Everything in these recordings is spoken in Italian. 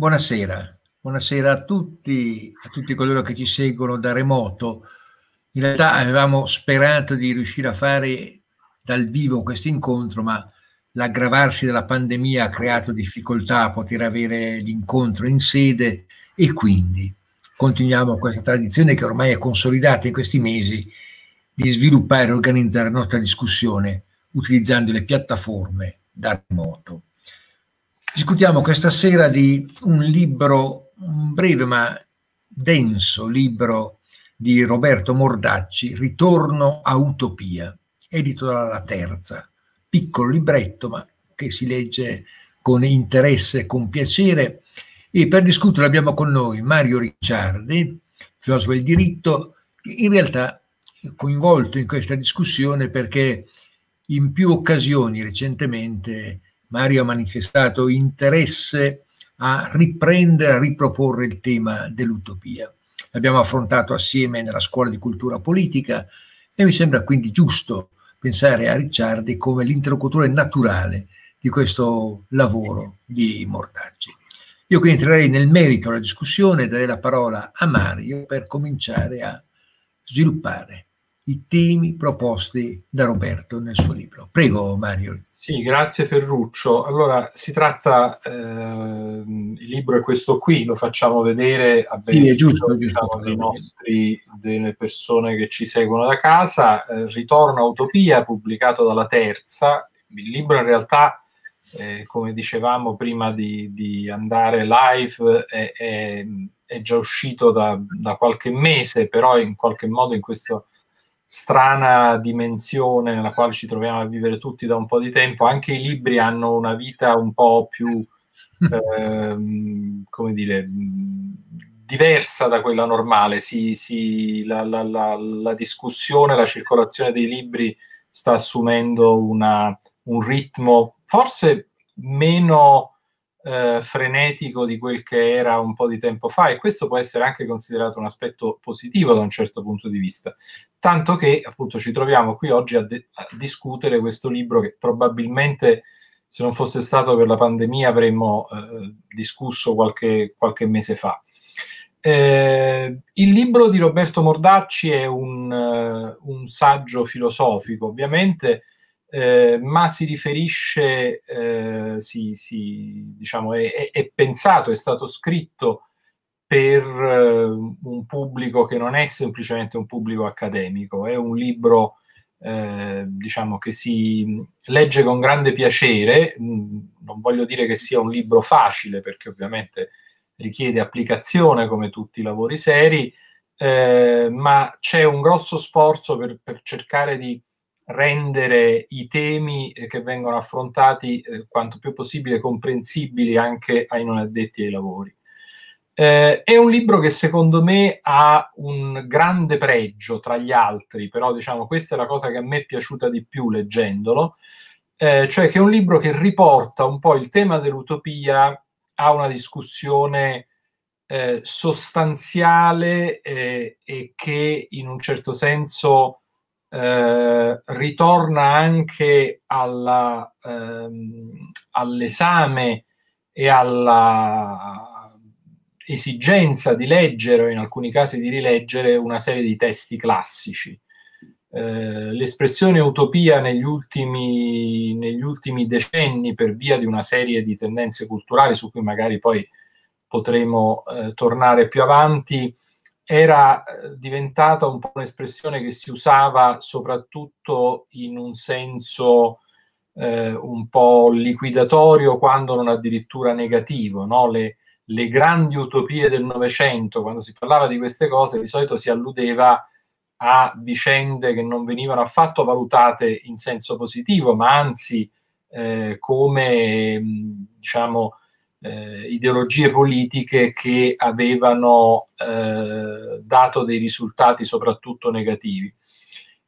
Buonasera, buonasera a tutti, a tutti coloro che ci seguono da remoto. In realtà avevamo sperato di riuscire a fare dal vivo questo incontro, ma l'aggravarsi della pandemia ha creato difficoltà a poter avere l'incontro in sede e quindi continuiamo questa tradizione che ormai è consolidata in questi mesi di sviluppare e organizzare la nostra discussione utilizzando le piattaforme da remoto. Discutiamo questa sera di un libro, un breve ma denso libro di Roberto Mordacci, Ritorno a Utopia, edito dalla Terza. Piccolo libretto, ma che si legge con interesse, e con piacere. E per discutere abbiamo con noi Mario Ricciardi, filosofo del diritto, in realtà coinvolto in questa discussione perché in più occasioni recentemente Mario ha manifestato interesse a riprendere, a riproporre il tema dell'utopia. L'abbiamo affrontato assieme nella scuola di cultura politica e mi sembra quindi giusto pensare a Ricciardi come l'interlocutore naturale di questo lavoro di Mortaggi. Io qui entrerei nel merito della discussione e darei la parola a Mario per cominciare a sviluppare i temi proposti da Roberto nel suo libro. Prego Mario. Sì, grazie Ferruccio. Allora, si tratta, eh, il libro è questo qui, lo facciamo vedere a beneficio sì, giusto, diciamo, dei nostri, delle persone che ci seguono da casa. Eh, Ritorno a Utopia, pubblicato dalla Terza. Il libro in realtà, eh, come dicevamo prima di, di andare live, è, è, è già uscito da, da qualche mese, però in qualche modo in questo strana dimensione nella quale ci troviamo a vivere tutti da un po' di tempo, anche i libri hanno una vita un po' più, ehm, come dire, diversa da quella normale. Si, si, la, la, la, la, discussione, la circolazione dei libri sta assumendo una, un ritmo forse meno eh, frenetico di quel che era un po' di tempo fa e questo può essere anche considerato un aspetto positivo da un certo punto di vista. Tanto che appunto ci troviamo qui oggi a, de- a discutere questo libro che probabilmente se non fosse stato per la pandemia avremmo eh, discusso qualche, qualche, mese fa. Eh, il libro di Roberto Mordacci è un, uh, un saggio filosofico, ovviamente eh, ma si riferisce, eh, si, si, diciamo, è, è, pensato, è stato scritto per eh, un pubblico che non è semplicemente un pubblico accademico, è un libro eh, diciamo, che si legge con grande piacere, mm, non voglio dire che sia un libro facile perché ovviamente richiede applicazione come tutti i lavori seri, eh, ma c'è un grosso sforzo per, per cercare di rendere i temi eh, che vengono affrontati eh, quanto più possibile comprensibili anche ai non addetti ai lavori. Eh, è un libro che secondo me ha un grande pregio tra gli altri, però diciamo questa è la cosa che a me è piaciuta di più leggendolo, eh, cioè che è un libro che riporta un po' il tema dell'utopia a una discussione eh, sostanziale eh, e che in un certo senso eh, ritorna anche alla, ehm, all'esame e alla esigenza di leggere o in alcuni casi di rileggere una serie di testi classici. Eh, l'espressione utopia negli ultimi, negli ultimi, decenni per via di una serie di tendenze culturali su cui magari poi potremo eh, tornare più avanti era eh, diventata un po' un'espressione che si usava soprattutto in un senso eh, un po' liquidatorio, quando non addirittura negativo. No? Le, le, grandi utopie del Novecento, quando si parlava di queste cose, di solito si alludeva a vicende che non venivano affatto valutate in senso positivo, ma anzi eh, come diciamo eh, ideologie politiche che avevano eh, dato dei risultati soprattutto negativi.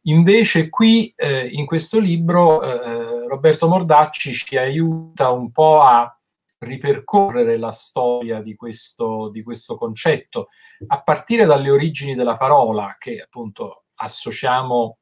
Invece qui eh, in questo libro eh, Roberto Mordacci ci aiuta un po' a ripercorrere la storia di questo, di questo concetto, a partire dalle origini della parola che appunto associamo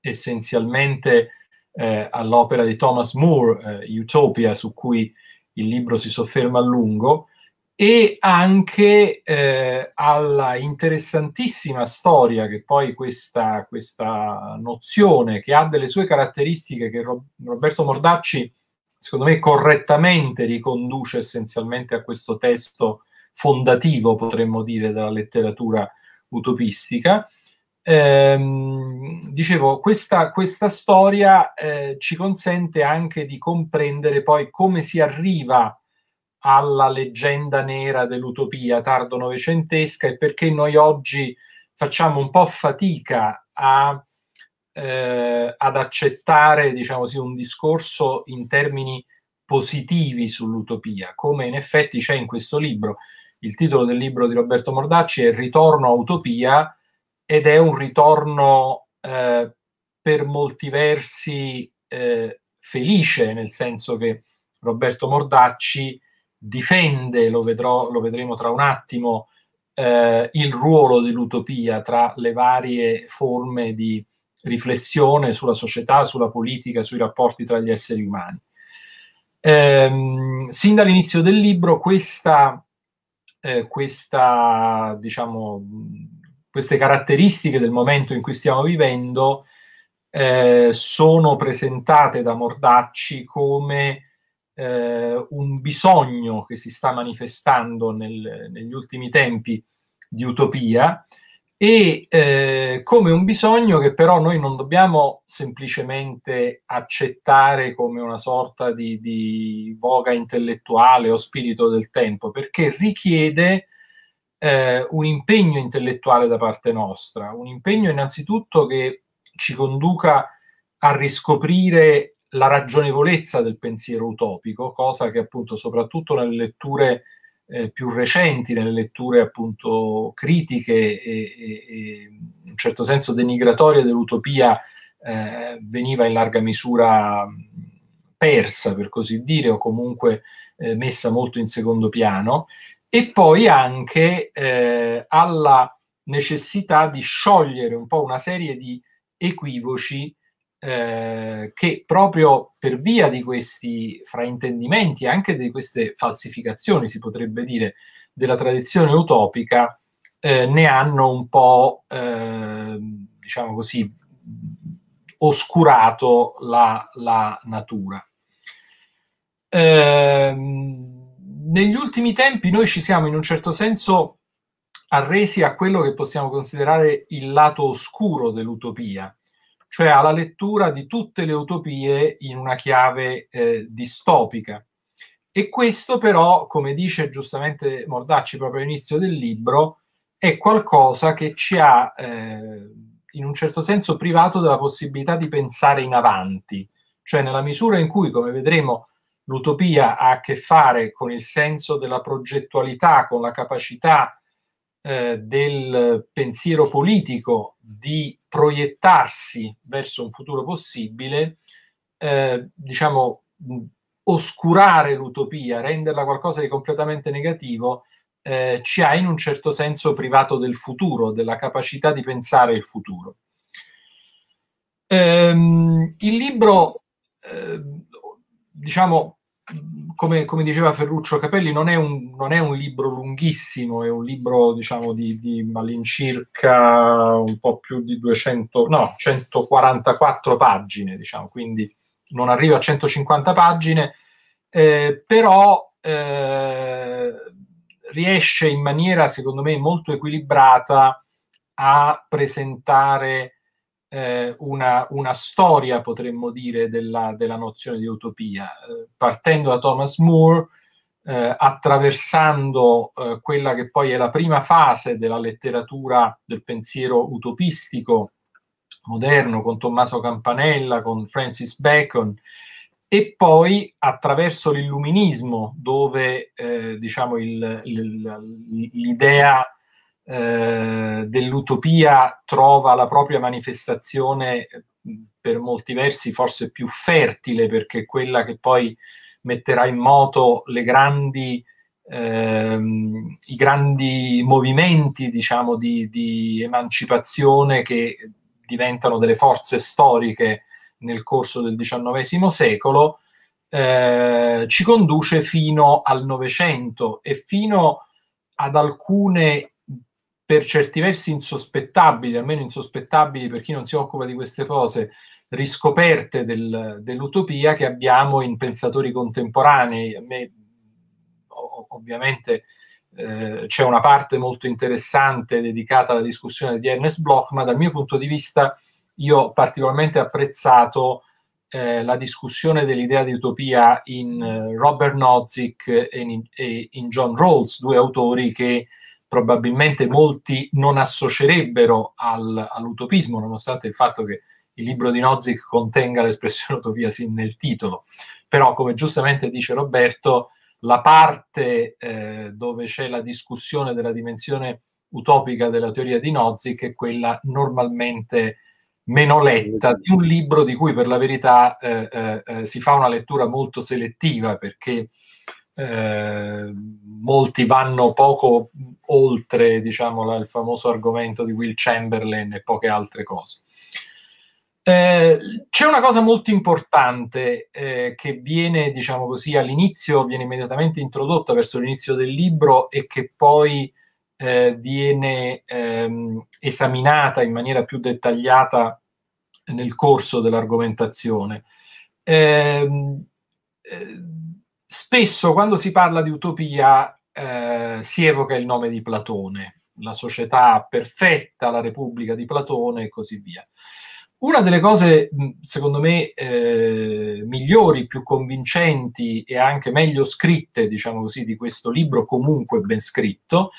essenzialmente eh, all'opera di Thomas Moore, eh, Utopia, su cui il libro si sofferma a lungo, e anche eh, alla interessantissima storia che poi questa, questa, nozione, che ha delle sue caratteristiche che Ro- Roberto Mordacci, secondo me, correttamente riconduce essenzialmente a questo testo fondativo, potremmo dire, della letteratura utopistica, Ehm, dicevo, questa, questa storia eh, ci consente anche di comprendere poi come si arriva alla leggenda nera dell'utopia tardo novecentesca e perché noi oggi facciamo un po' fatica a, eh, ad accettare diciamo sì, un discorso in termini positivi sull'utopia, come in effetti c'è in questo libro. Il titolo del libro di Roberto Mordacci è Ritorno a Utopia, ed è un ritorno eh, per molti versi eh, felice, nel senso che Roberto Mordacci difende, lo, vedrò, lo vedremo tra un attimo, eh, il ruolo dell'utopia tra le varie forme di riflessione sulla società, sulla politica, sui rapporti tra gli esseri umani. Ehm, sin dall'inizio del libro questa, eh, questa diciamo, queste caratteristiche del momento in cui stiamo vivendo eh, sono presentate da Mordacci come eh, un bisogno che si sta manifestando nel, negli ultimi tempi di utopia e eh, come un bisogno che però noi non dobbiamo semplicemente accettare come una sorta di, di voga intellettuale o spirito del tempo, perché richiede eh, un impegno intellettuale da parte nostra, un impegno innanzitutto che ci conduca a riscoprire la ragionevolezza del pensiero utopico, cosa che appunto soprattutto nelle letture eh, più recenti, nelle letture appunto critiche e, e, e in un certo senso denigratorie dell'utopia eh, veniva in larga misura persa, per così dire, o comunque eh, messa molto in secondo piano e poi anche eh, alla necessità di sciogliere un po' una serie di equivoci eh, che proprio per via di questi fraintendimenti, anche di queste falsificazioni, si potrebbe dire, della tradizione utopica, eh, ne hanno un po', eh, diciamo così, oscurato la, la natura. Eh, negli ultimi tempi noi ci siamo in un certo senso arresi a quello che possiamo considerare il lato oscuro dell'utopia, cioè alla lettura di tutte le utopie in una chiave eh, distopica. E questo però, come dice giustamente Mordacci proprio all'inizio del libro, è qualcosa che ci ha eh, in un certo senso privato della possibilità di pensare in avanti, cioè nella misura in cui, come vedremo, L'utopia ha a che fare con il senso della progettualità, con la capacità eh, del pensiero politico di proiettarsi verso un futuro possibile, eh, diciamo, oscurare l'utopia, renderla qualcosa di completamente negativo, eh, ci ha in un certo senso privato del futuro, della capacità di pensare il futuro. Ehm, il libro eh, diciamo, come, come, diceva Ferruccio Capelli, non è, un, non è, un, libro lunghissimo, è un libro diciamo di, di, all'incirca un po' più di 200, no, 144 pagine, diciamo, quindi non arriva a 150 pagine, eh, però eh, riesce in maniera secondo me molto equilibrata a presentare eh, una, una, storia, potremmo dire, della, della nozione di utopia, eh, partendo da Thomas Moore, eh, attraversando eh, quella che poi è la prima fase della letteratura del pensiero utopistico moderno, con Tommaso Campanella, con Francis Bacon, e poi attraverso l'illuminismo, dove eh, diciamo il, il, l'idea eh, dell'utopia trova la propria manifestazione eh, per molti versi forse più fertile perché è quella che poi metterà in moto grandi, ehm, i grandi movimenti diciamo, di, di, emancipazione che diventano delle forze storiche nel corso del XIX secolo, eh, ci conduce fino al Novecento e fino ad alcune per certi versi insospettabili, almeno insospettabili per chi non si occupa di queste cose, riscoperte del, dell'utopia che abbiamo in pensatori contemporanei. A me ovviamente eh, c'è una parte molto interessante dedicata alla discussione di Ernest Bloch, ma dal mio punto di vista io ho particolarmente apprezzato eh, la discussione dell'idea di utopia in eh, Robert Nozick e in, e in, John Rawls, due autori che probabilmente molti non associerebbero al, all'utopismo, nonostante il fatto che il libro di Nozick contenga l'espressione utopia sin nel titolo. Però, come giustamente dice Roberto, la parte eh, dove c'è la discussione della dimensione utopica della teoria di Nozick è quella normalmente meno letta di un libro di cui per la verità eh, eh, eh si fa una lettura molto selettiva perché eh, molti vanno poco oltre diciamo, la, il famoso argomento di Will Chamberlain e poche altre cose. Eh, c'è una cosa molto importante eh, che viene, diciamo così, all'inizio, viene immediatamente introdotta verso l'inizio del libro e che poi eh, viene ehm, esaminata in maniera più dettagliata nel corso dell'argomentazione. Ehm, eh, Spesso quando si parla di utopia eh, si evoca il nome di Platone, la società perfetta, la Repubblica di Platone e così via. Una delle cose, secondo me, eh, migliori, più convincenti e anche meglio scritte, diciamo così, di questo libro, comunque ben scritto,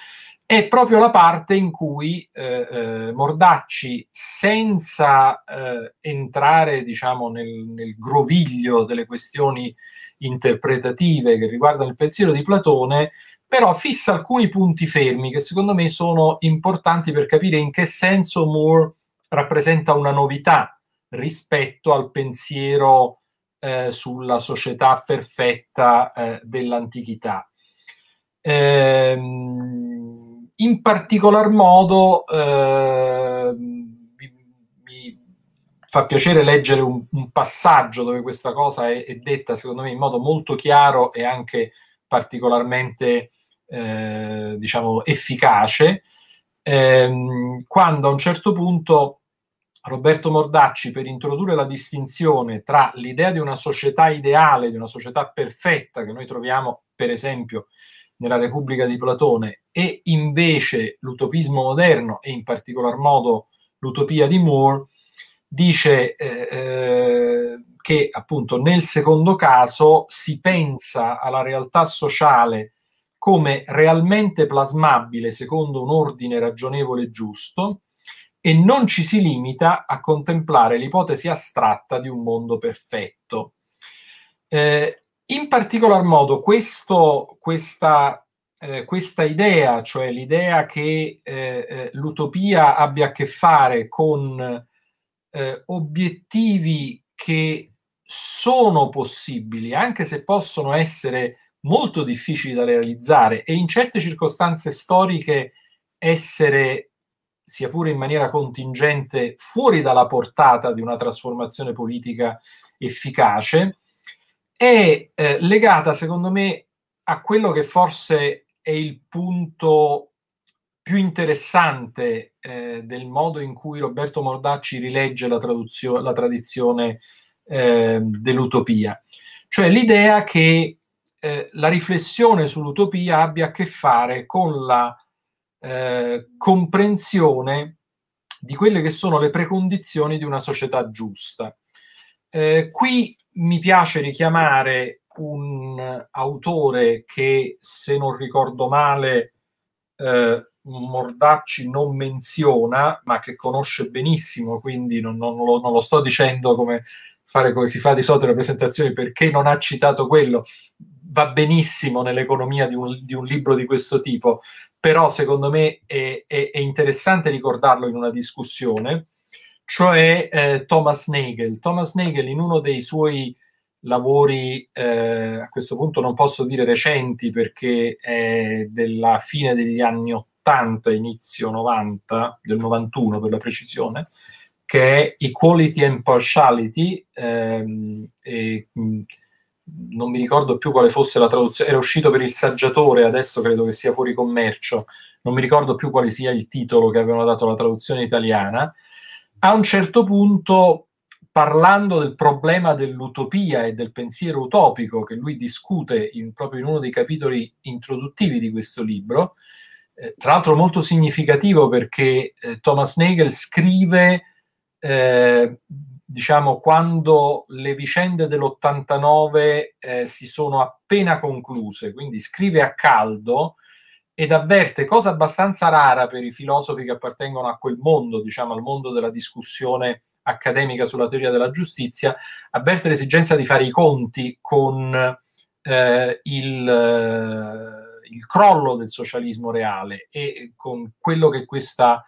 è proprio la parte in cui eh, eh, Mordacci, senza eh, entrare diciamo, nel, nel, groviglio delle questioni interpretative che riguardano il pensiero di Platone, però fissa alcuni punti fermi che secondo me sono importanti per capire in che senso Moore rappresenta una novità rispetto al pensiero eh, sulla società perfetta eh, dell'antichità. Ehm, in particolar modo eh, mi, mi, fa piacere leggere un, un, passaggio dove questa cosa è, è, detta, secondo me, in modo molto chiaro e anche particolarmente eh, diciamo efficace, ehm, quando a un certo punto Roberto Mordacci, per introdurre la distinzione tra l'idea di una società ideale, di una società perfetta, che noi troviamo per esempio nella Repubblica di Platone e invece l'utopismo moderno e in particolar modo l'utopia di Moore dice eh, eh, che appunto nel secondo caso si pensa alla realtà sociale come realmente plasmabile secondo un ordine ragionevole e giusto e non ci si limita a contemplare l'ipotesi astratta di un mondo perfetto. Eh, in particolar modo questo, questa, eh, questa, idea, cioè l'idea che eh, eh l'utopia abbia a che fare con eh, obiettivi che sono possibili, anche se possono essere molto difficili da realizzare e in certe circostanze storiche essere, sia pure in maniera contingente, fuori dalla portata di una trasformazione politica efficace, è eh, legata, secondo me, a quello che forse è il punto più interessante eh, del modo in cui Roberto Mordacci rilegge la, traduzio- la tradizione eh, dell'utopia, cioè l'idea che eh, la riflessione sull'utopia abbia a che fare con la eh, comprensione di quelle che sono le precondizioni di una società giusta. Eh, qui mi piace richiamare un autore che, se non ricordo male, eh, Mordacci non menziona, ma che conosce benissimo, quindi non, non, lo, non lo sto dicendo come fare come si fa di solito nelle presentazioni, perché non ha citato quello, va benissimo nell'economia di un, di un libro di questo tipo, però secondo me è, è, è interessante ricordarlo in una discussione, cioè eh, Thomas Nagel. Thomas Nagel in uno dei suoi lavori, eh, a questo punto non posso dire recenti perché è della fine degli anni 80, inizio 90, del 91 per la precisione, che è Equality and Partiality, ehm, e, mh, mm, non mi ricordo più quale fosse la traduzione, era uscito per il saggiatore, adesso credo che sia fuori commercio, non mi ricordo più quale sia il titolo che avevano dato la traduzione italiana, a un certo punto, parlando del problema dell'utopia e del pensiero utopico che lui discute in, proprio in uno dei capitoli introduttivi di questo libro, eh, tra l'altro molto significativo perché eh, Thomas Nagel scrive, eh, diciamo, quando le vicende dell'89 eh, si sono appena concluse, quindi scrive a caldo, ed avverte, cosa abbastanza rara per i filosofi che appartengono a quel mondo, diciamo al mondo della discussione accademica sulla teoria della giustizia, avverte l'esigenza di fare i conti con eh, il, eh, il, crollo del socialismo reale e con quello che questa,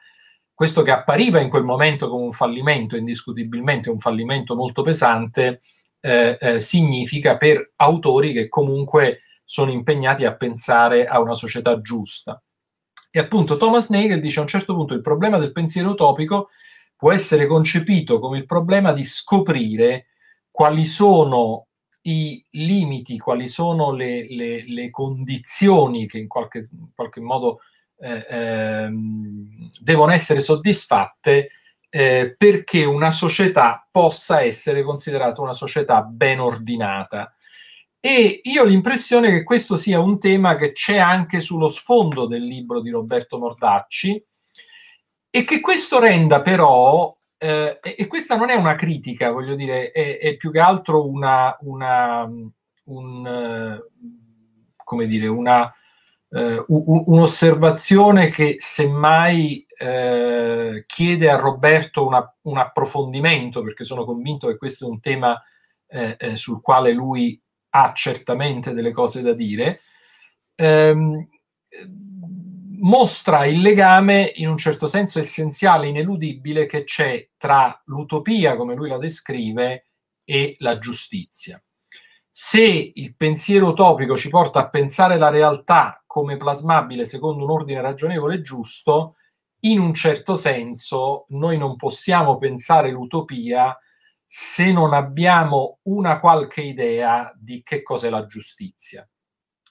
questo che appariva in quel momento come un fallimento, indiscutibilmente un fallimento molto pesante, eh, eh significa per autori che comunque sono impegnati a pensare a una società giusta. E appunto Thomas Nagel dice a un certo punto il problema del pensiero utopico può essere concepito come il problema di scoprire quali sono i limiti, quali sono le, le, le condizioni che in qualche, in qualche modo eh, eh, devono essere soddisfatte eh, perché una società possa essere considerata una società ben ordinata. E io ho l'impressione che questo sia un tema che c'è anche sullo sfondo del libro di Roberto Mordacci e che questo renda però, eh, e questa non è una critica, voglio dire, è, è più che altro una, una un, eh, come dire, una, eh, un'osservazione che semmai eh, chiede a Roberto una, un approfondimento, perché sono convinto che questo è un tema eh, eh sul quale lui ha certamente delle cose da dire, ehm, mostra il legame in un certo senso essenziale, ineludibile, che c'è tra l'utopia, come lui la descrive, e la giustizia. Se il pensiero utopico ci porta a pensare la realtà come plasmabile secondo un ordine ragionevole e giusto, in un certo senso noi non possiamo pensare l'utopia se non abbiamo una qualche idea di che cos'è la giustizia.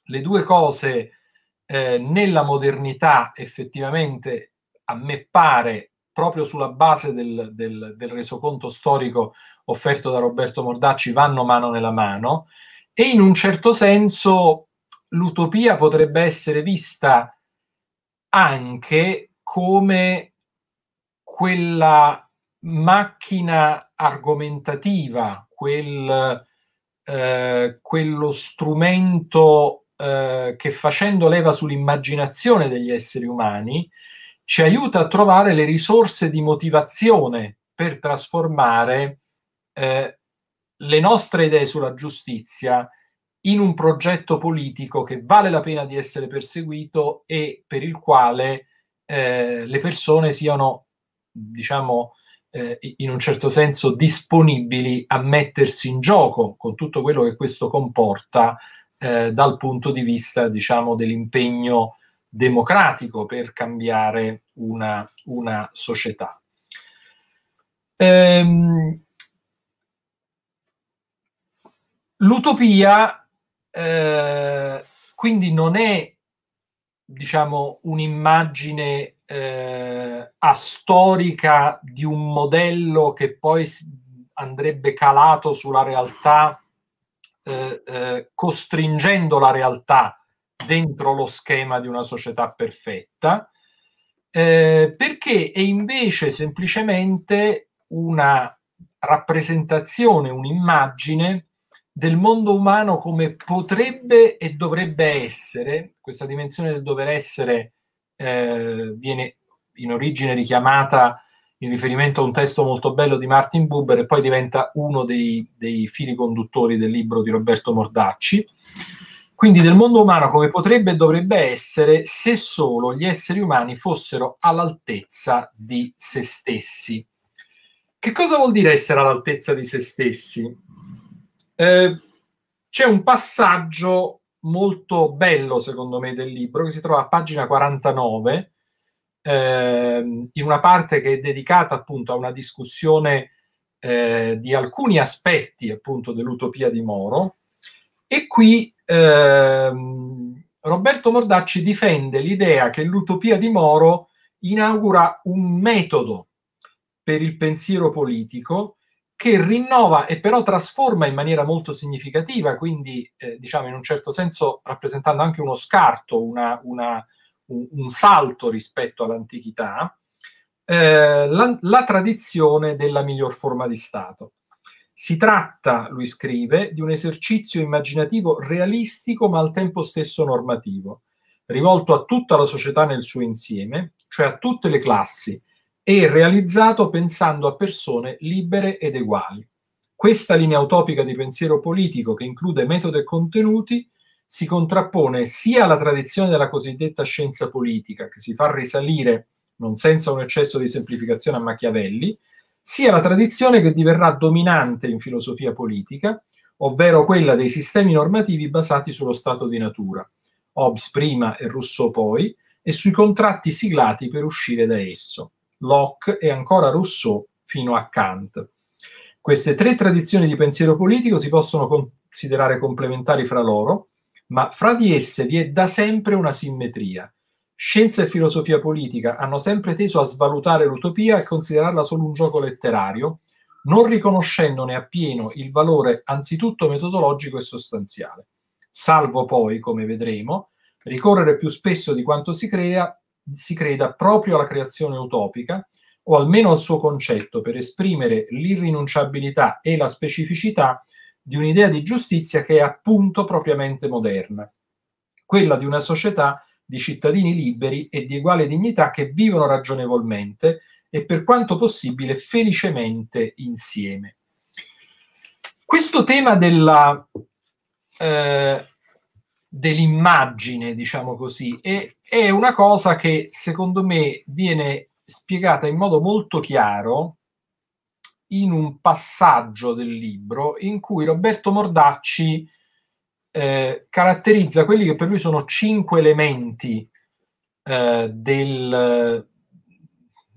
Le due cose eh, nella modernità effettivamente a me pare proprio sulla base del, del, del, resoconto storico offerto da Roberto Mordacci, vanno mano nella mano e in un certo senso l'utopia potrebbe essere vista anche come quella macchina argomentativa, quel, eh, quello strumento eh, che facendo leva sull'immaginazione degli esseri umani ci aiuta a trovare le risorse di motivazione per trasformare eh, le nostre idee sulla giustizia in un progetto politico che vale la pena di essere perseguito e per il quale eh, le persone siano, diciamo, eh, in un certo senso disponibili a mettersi in gioco con tutto quello che questo comporta eh, dal punto di vista diciamo, dell'impegno democratico per cambiare una, una società. Ehm, l'utopia eh, quindi non è diciamo, un'immagine eh, astorica di un modello che poi andrebbe calato sulla realtà, eh, eh, costringendo la realtà dentro lo schema di una società perfetta, eh, perché è invece semplicemente una rappresentazione, un'immagine del mondo umano come potrebbe e dovrebbe essere, questa dimensione del dover essere eh, viene in origine richiamata in riferimento a un testo molto bello di Martin Buber e poi diventa uno dei, dei fili conduttori del libro di Roberto Mordacci. Quindi del mondo umano come potrebbe e dovrebbe essere se solo gli esseri umani fossero all'altezza di se stessi. Che cosa vuol dire essere all'altezza di se stessi? Eh, c'è un passaggio molto bello, secondo me, del libro, che si trova a pagina 49, ehm, in una parte che è dedicata appunto a una discussione eh, di alcuni aspetti appunto dell'utopia di Moro. E qui ehm, Roberto Mordacci difende l'idea che l'utopia di Moro inaugura un metodo per il pensiero politico che rinnova e però trasforma in maniera molto significativa, quindi eh, diciamo in un certo senso rappresentando anche uno scarto, una, una, un, un, salto rispetto all'antichità, eh, la, la tradizione della miglior forma di Stato. Si tratta, lui scrive, di un esercizio immaginativo realistico ma al tempo stesso normativo, rivolto a tutta la società nel suo insieme, cioè a tutte le classi, e realizzato pensando a persone libere ed eguali. Questa linea utopica di pensiero politico, che include metodo e contenuti, si contrappone sia alla tradizione della cosiddetta scienza politica, che si fa risalire non senza un eccesso di semplificazione a Machiavelli, sia alla tradizione che diverrà dominante in filosofia politica, ovvero quella dei sistemi normativi basati sullo stato di natura, Hobbes prima e Rousseau poi, e sui contratti siglati per uscire da esso. Locke e ancora Rousseau fino a Kant. Queste tre tradizioni di pensiero politico si possono considerare complementari fra loro, ma fra di esse vi è da sempre una simmetria. Scienza e filosofia politica hanno sempre teso a svalutare l'utopia e considerarla solo un gioco letterario, non riconoscendone appieno il valore anzitutto metodologico e sostanziale, salvo poi, come vedremo, ricorrere più spesso di quanto si crea si creda proprio alla creazione utopica, o almeno al suo concetto, per esprimere l'irrinunciabilità e la specificità di un'idea di giustizia che è appunto propriamente moderna, quella di una società di cittadini liberi e di uguale dignità che vivono ragionevolmente e per quanto possibile felicemente insieme. Questo tema della eh, dell'immagine, diciamo così, e è una cosa che secondo me viene spiegata in modo molto chiaro in un passaggio del libro in cui Roberto Mordacci eh, caratterizza quelli che per lui sono cinque elementi eh, del,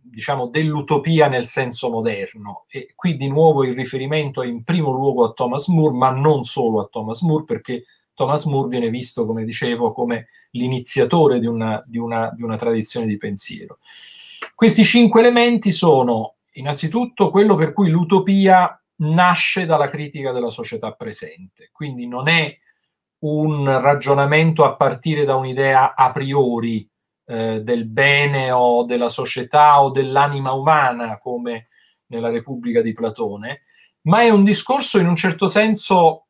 diciamo, dell'utopia nel senso moderno. E qui di nuovo il riferimento è in primo luogo a Thomas Moore, ma non solo a Thomas Moore, perché Thomas Moore viene visto, come dicevo, come l'iniziatore di una, di una, di una tradizione di pensiero. Questi cinque elementi sono innanzitutto quello per cui l'utopia nasce dalla critica della società presente, quindi non è un ragionamento a partire da un'idea a priori eh, del bene o della società o dell'anima umana come nella Repubblica di Platone, ma è un discorso in un certo senso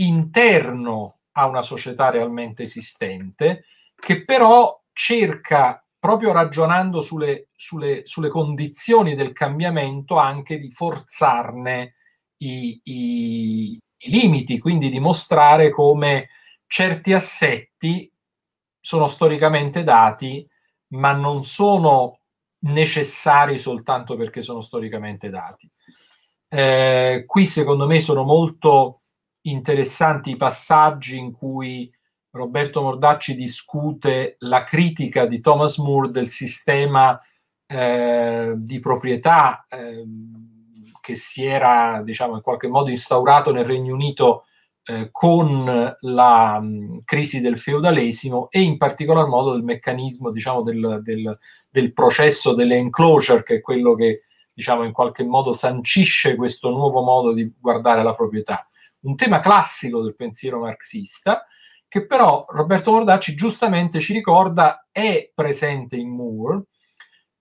interno a una società realmente esistente, che però cerca, proprio ragionando sulle, sulle, sulle condizioni del cambiamento, anche di forzarne i, i, i limiti, quindi di mostrare come certi assetti sono storicamente dati, ma non sono necessari soltanto perché sono storicamente dati. Eh, qui secondo me sono molto interessanti passaggi in cui Roberto Mordacci discute la critica di Thomas Moore del sistema eh, di proprietà eh, che si era diciamo, in qualche modo instaurato nel Regno Unito eh, con la mh, mm, crisi del feudalesimo e in particolar modo del meccanismo diciamo, del, del, del, processo delle enclosure, che è quello che diciamo, in qualche modo sancisce questo nuovo modo di guardare la proprietà un tema classico del pensiero marxista, che però Roberto Mordacci giustamente ci ricorda è presente in Moore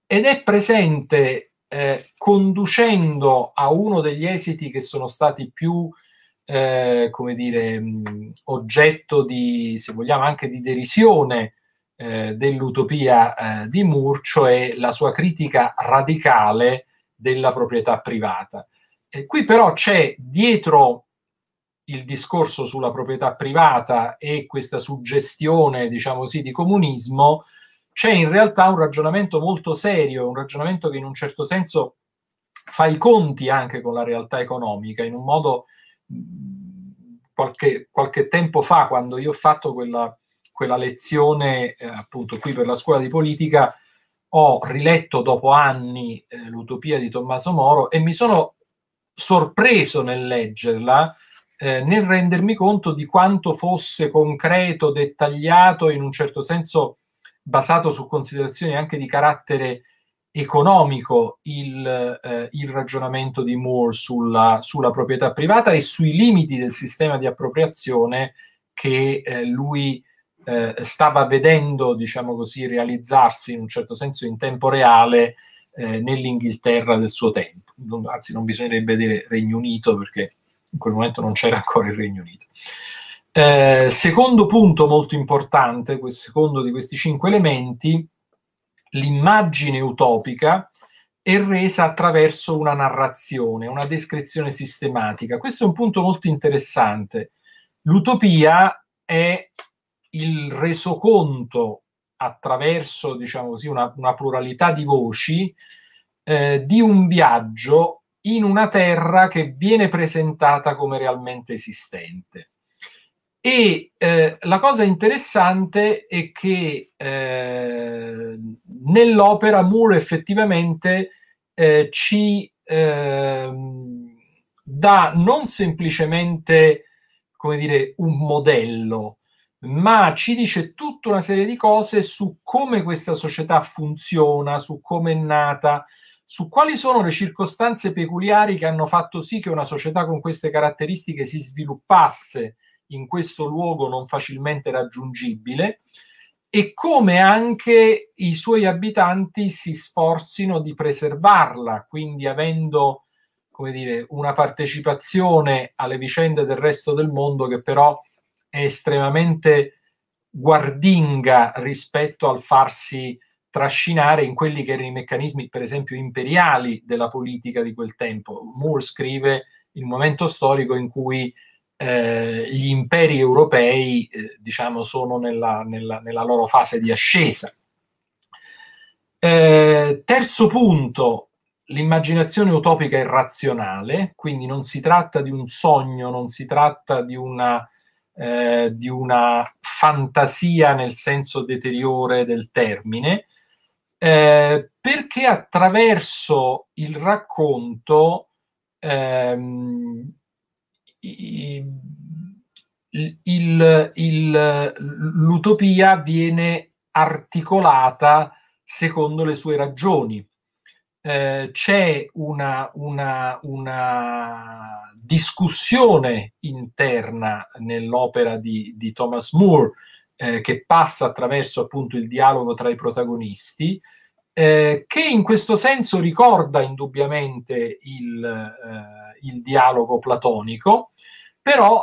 ed è presente eh, conducendo a uno degli esiti che sono stati più, eh, come dire, mh, oggetto di, se vogliamo, anche di derisione eh, dell'utopia eh, di Moore, cioè la sua critica radicale della proprietà privata. E qui però c'è dietro il discorso sulla proprietà privata e questa suggestione, diciamo così, di comunismo, c'è in realtà un ragionamento molto serio, un ragionamento che in un certo senso fa i conti anche con la realtà economica, in un modo qualche, qualche tempo fa, quando io ho fatto quella, quella lezione eh, appunto qui per la scuola di politica, ho riletto dopo anni eh, l'utopia di Tommaso Moro e mi sono sorpreso nel leggerla eh, nel rendermi conto di quanto fosse concreto, dettagliato, in un certo senso basato su considerazioni anche di carattere economico il, eh, il ragionamento di Moore sulla, sulla, proprietà privata e sui limiti del sistema di appropriazione che eh, lui eh, stava vedendo, diciamo così, realizzarsi in un certo senso in tempo reale eh, nell'Inghilterra del suo tempo. Anzi, non bisognerebbe dire Regno Unito perché in quel momento non c'era ancora il Regno Unito. Eh, secondo punto molto importante, secondo di questi cinque elementi, l'immagine utopica è resa attraverso una narrazione, una descrizione sistematica. Questo è un punto molto interessante. L'utopia è il resoconto attraverso diciamo così, una, una pluralità di voci eh, di un viaggio in una terra che viene presentata come realmente esistente. E eh, la cosa interessante è che eh, nell'opera Moore effettivamente eh, ci ehm, dà non semplicemente come dire, un modello, ma ci dice tutta una serie di cose su come questa società funziona, su come è nata, su quali sono le circostanze peculiari che hanno fatto sì che una società con queste caratteristiche si sviluppasse in questo luogo non facilmente raggiungibile e come anche i suoi abitanti si sforzino di preservarla, quindi avendo come dire, una partecipazione alle vicende del resto del mondo che però è estremamente guardinga rispetto al farsi trascinare in quelli che erano i meccanismi, per esempio, imperiali della politica di quel tempo. Moore scrive il momento storico in cui eh, gli imperi europei, eh, diciamo, sono nella, nella, nella, loro fase di ascesa. Eh, terzo punto, l'immaginazione utopica irrazionale, quindi non si tratta di un sogno, non si tratta di una, eh, di una fantasia nel senso deteriore del termine, eh, perché attraverso il racconto ehm, il, il, l'utopia viene articolata secondo le sue ragioni. Eh, c'è una, una, una, discussione interna nell'opera di, di Thomas Moore eh, che passa attraverso appunto il dialogo tra i protagonisti, eh, che in questo senso ricorda indubbiamente il, eh, il dialogo platonico, però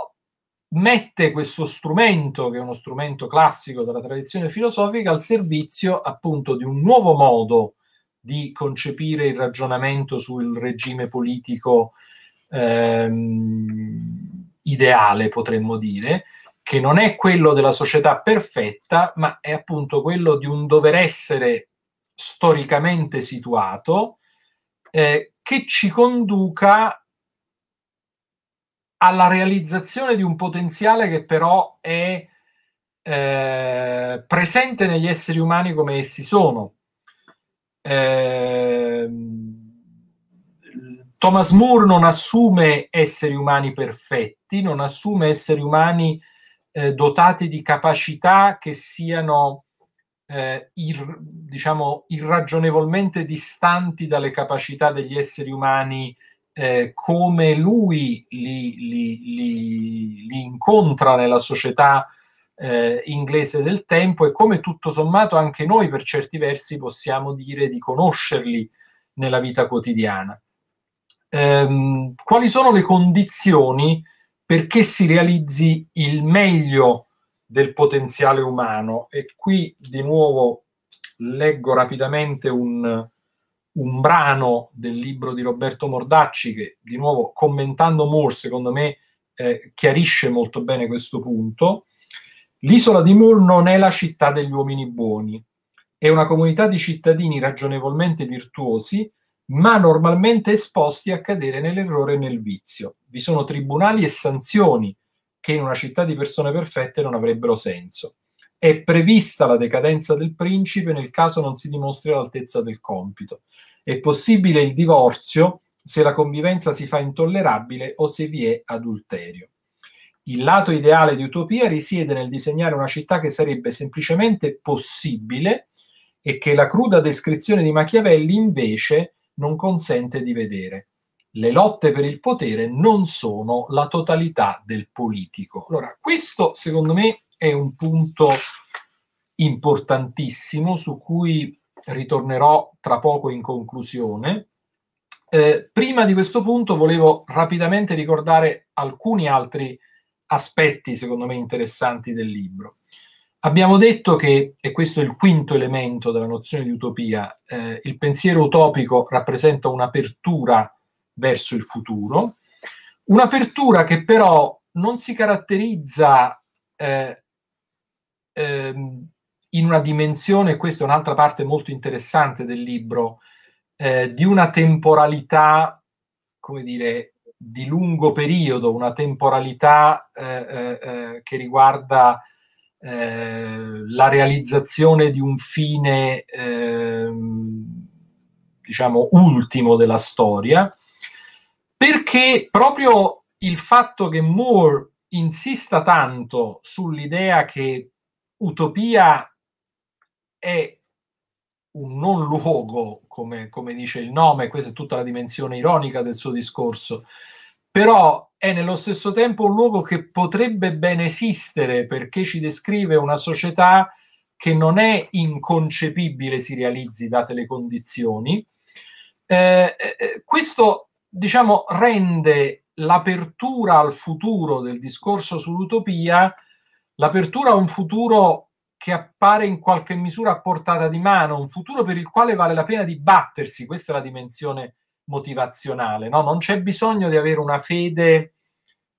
mette questo strumento, che è uno strumento classico della tradizione filosofica, al servizio appunto di un nuovo modo di concepire il ragionamento sul regime politico ehm, ideale, potremmo dire, che non è quello della società perfetta, ma è appunto quello di un dover essere storicamente situato eh, che ci conduca alla realizzazione di un potenziale che però è eh, presente negli esseri umani come essi sono. Eh, Thomas Moore non assume esseri umani perfetti, non assume esseri umani eh, dotati di capacità che siano eh, ir, diciamo, irragionevolmente distanti dalle capacità degli esseri umani eh, come lui li, li, li, li, incontra nella società eh, inglese del tempo e come tutto sommato anche noi per certi versi possiamo dire di conoscerli nella vita quotidiana. Ehm, quali sono le condizioni perché si realizzi il meglio del potenziale umano. E qui di nuovo leggo rapidamente un, un brano del libro di Roberto Mordacci che, di nuovo, commentando Moore, secondo me eh, chiarisce molto bene questo punto. L'isola di Moore non è la città degli uomini buoni, è una comunità di cittadini ragionevolmente virtuosi ma normalmente esposti a cadere nell'errore e nel vizio. Vi sono tribunali e sanzioni che in una città di persone perfette non avrebbero senso. È prevista la decadenza del principe nel caso non si dimostri all'altezza del compito. È possibile il divorzio se la convivenza si fa intollerabile o se vi è adulterio. Il lato ideale di utopia risiede nel disegnare una città che sarebbe semplicemente possibile e che la cruda descrizione di Machiavelli invece non consente di vedere. Le lotte per il potere non sono la totalità del politico. Allora, questo secondo me è un punto importantissimo su cui ritornerò tra poco in conclusione. Eh, prima di questo punto volevo rapidamente ricordare alcuni altri aspetti, secondo me, interessanti del libro. Abbiamo detto che, e questo è il quinto elemento della nozione di utopia, eh, il pensiero utopico rappresenta un'apertura verso il futuro, un'apertura che però non si caratterizza eh, eh, in una dimensione, questa è un'altra parte molto interessante del libro, eh, di una temporalità, come dire, di lungo periodo, una temporalità eh, eh, eh che riguarda eh, la realizzazione di un fine, eh, diciamo, ultimo della storia, perché proprio il fatto che Moore insista tanto sull'idea che utopia è un non luogo, come, come, dice il nome, questa è tutta la dimensione ironica del suo discorso, però è nello stesso tempo un luogo che potrebbe ben esistere perché ci descrive una società che non è inconcepibile si realizzi date le condizioni. Eh, eh, eh, questo, diciamo, rende l'apertura al futuro del discorso sull'utopia, l'apertura a un futuro che appare in qualche misura a portata di mano, un futuro per il quale vale la pena di battersi, questa è la dimensione motivazionale, no? non c'è bisogno di avere una fede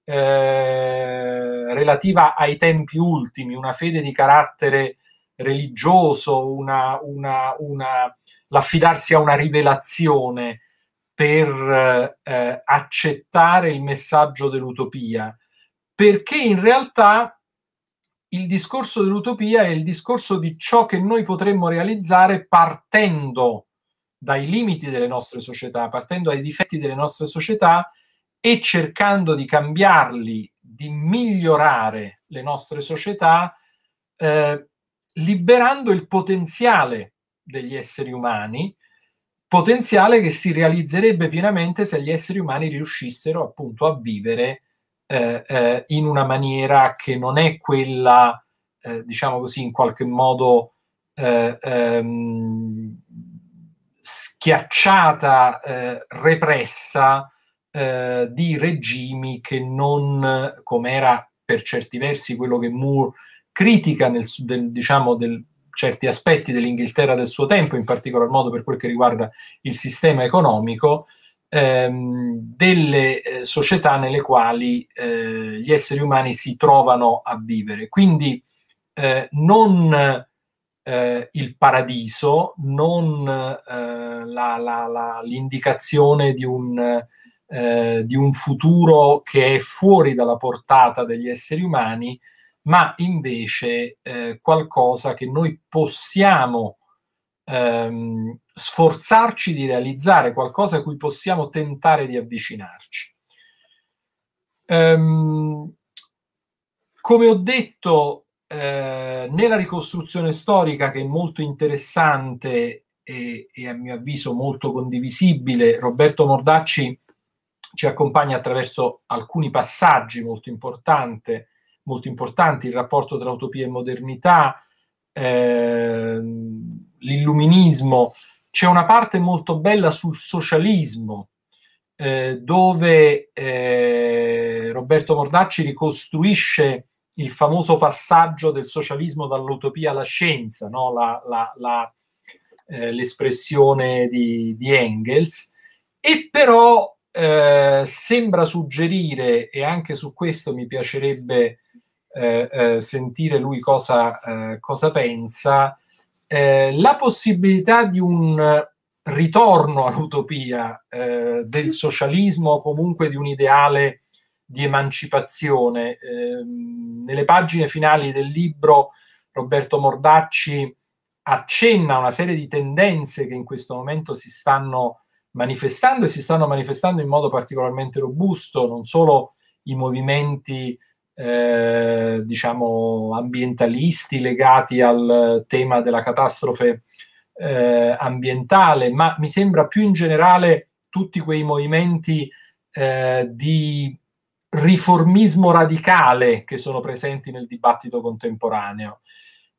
eh, relativa ai tempi ultimi, una fede di carattere religioso, una, una, una, l'affidarsi a una rivelazione per eh, accettare il messaggio dell'utopia, perché in realtà il discorso dell'utopia è il discorso di ciò che noi potremmo realizzare partendo dai limiti delle nostre società, partendo dai difetti delle nostre società e cercando di cambiarli, di migliorare le nostre società, eh, liberando il potenziale degli esseri umani, potenziale che si realizzerebbe pienamente se gli esseri umani riuscissero appunto a vivere eh, eh, in una maniera che non è quella, eh, diciamo così, in qualche modo eh, ehm, schiacciata, eh, repressa eh, di regimi che non, come era per certi versi quello che Moore critica nel, del, diciamo, del, certi aspetti dell'Inghilterra del suo tempo, in particolar modo per quel che riguarda il sistema economico, ehm, delle eh, società nelle quali eh, gli esseri umani si trovano a vivere. Quindi eh, non eh, il paradiso, non eh, la, la, la, l'indicazione di un, eh, di un, futuro che è fuori dalla portata degli esseri umani, ma invece eh, qualcosa che noi possiamo ehm, sforzarci di realizzare, qualcosa a cui possiamo tentare di avvicinarci. Ehm, come ho detto, eh, nella ricostruzione storica, che è molto interessante e, e, a mio avviso molto condivisibile, Roberto Mordacci ci accompagna attraverso alcuni passaggi molto, molto importanti, il rapporto tra utopia e modernità, eh, l'illuminismo. C'è una parte molto bella sul socialismo, eh, dove eh, Roberto Mordacci ricostruisce il famoso passaggio del socialismo dall'utopia alla scienza, no? la, la, la, eh, l'espressione di, di, Engels, e però eh, sembra suggerire, e anche su questo mi piacerebbe eh, eh sentire lui cosa, eh, cosa pensa, eh, la possibilità di un ritorno all'utopia del socialismo o comunque di un ideale di emancipazione. Eh, nelle pagine finali del libro Roberto Mordacci accenna una serie di tendenze che in questo momento si stanno manifestando e si stanno manifestando in modo particolarmente robusto, non solo i movimenti eh, diciamo ambientalisti legati al tema della catastrofe eh, ambientale, ma mi sembra più in generale tutti quei movimenti eh, di riformismo radicale che sono presenti nel dibattito contemporaneo,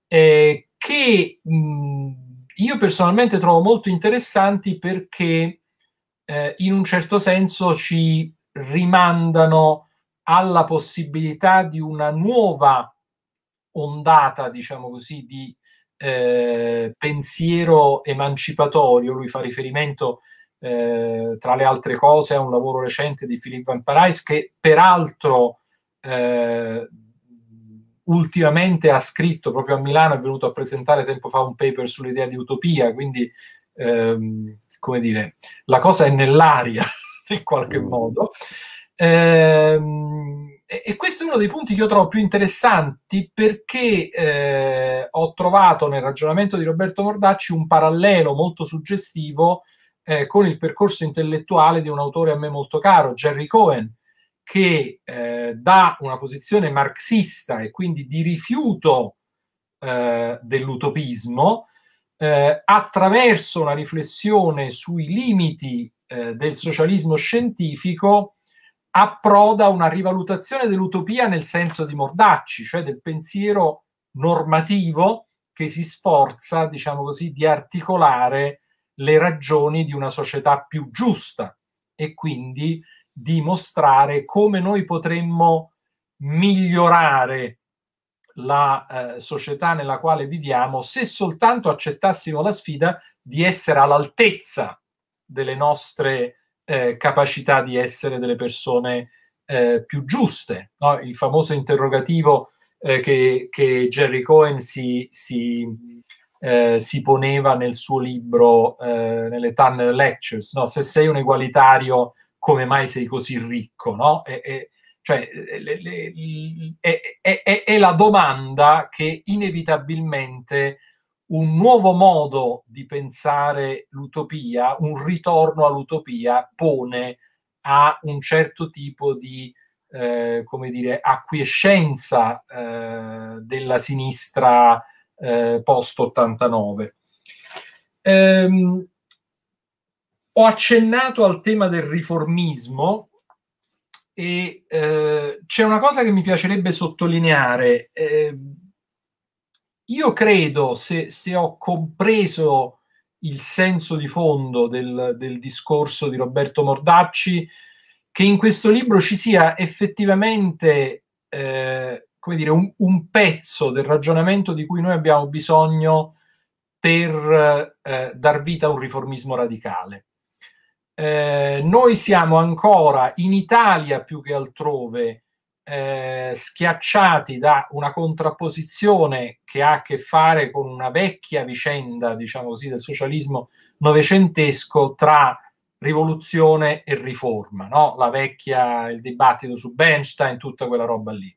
eh, che mh, io personalmente trovo molto interessanti perché eh, in un certo senso ci rimandano alla possibilità di una nuova ondata, diciamo così, di eh, pensiero emancipatorio. Lui fa riferimento a eh, tra le altre cose a un lavoro recente di Philippe Van Parijs che peraltro eh, ultimamente ha scritto proprio a Milano, è venuto a presentare tempo fa un paper sull'idea di utopia, quindi ehm, come dire, la cosa è nell'aria in qualche mm. modo. Eh, e questo è uno dei punti che io trovo più interessanti perché eh, ho trovato nel ragionamento di Roberto Mordacci un parallelo molto suggestivo eh, con il percorso intellettuale di un autore a me molto caro, Jerry Cohen, che eh, da una posizione marxista e quindi di rifiuto eh, dell'utopismo, eh, attraverso una riflessione sui limiti eh, del socialismo scientifico, approda una rivalutazione dell'utopia nel senso di Mordacci, cioè del pensiero normativo che si sforza, diciamo così, di articolare le ragioni di una società più giusta e quindi di mostrare come noi potremmo migliorare la eh, società nella quale viviamo se soltanto accettassimo la sfida di essere all'altezza delle nostre eh, capacità di essere delle persone eh, più giuste. No? Il famoso interrogativo eh, che, che Jerry Cohen si, si eh, si poneva nel suo libro, eh, nelle Tunnel Lectures, no? se sei un egualitario come mai sei così ricco? No? E, e, cioè, le, le, è, è, è, è la domanda che inevitabilmente un nuovo modo di pensare l'utopia, un ritorno all'utopia, pone a un certo tipo di eh, come dire, acquiescenza eh, della sinistra eh, post 89. Ehm, ho accennato al tema del riformismo e eh, c'è una cosa che mi piacerebbe sottolineare. Eh, io credo, se, se, ho compreso il senso di fondo del, del discorso di Roberto Mordacci, che in questo libro ci sia effettivamente eh, come dire, un, un, pezzo del ragionamento di cui noi abbiamo bisogno per eh, dar vita a un riformismo radicale. Eh, noi siamo ancora in Italia più che altrove eh, schiacciati da una contrapposizione che ha a che fare con una vecchia vicenda, diciamo così, del socialismo novecentesco tra rivoluzione e riforma, no? la vecchia, il dibattito su Bernstein, tutta quella roba lì.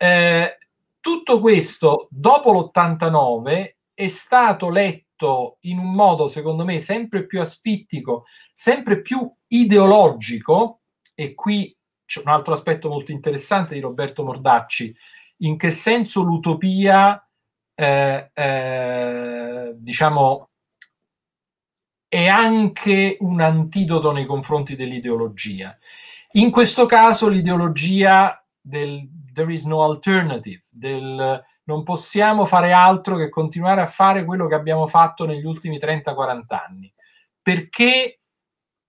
Eh, tutto questo dopo l'89 è stato letto in un modo, secondo me, sempre più asfittico, sempre più ideologico, e qui c'è un altro aspetto molto interessante di Roberto Mordacci, in che senso l'utopia, eh, eh, diciamo, è anche un antidoto nei confronti dell'ideologia. In questo caso l'ideologia del, there is no alternative, del non possiamo fare altro che continuare a fare quello che abbiamo fatto negli ultimi 30-40 anni, perché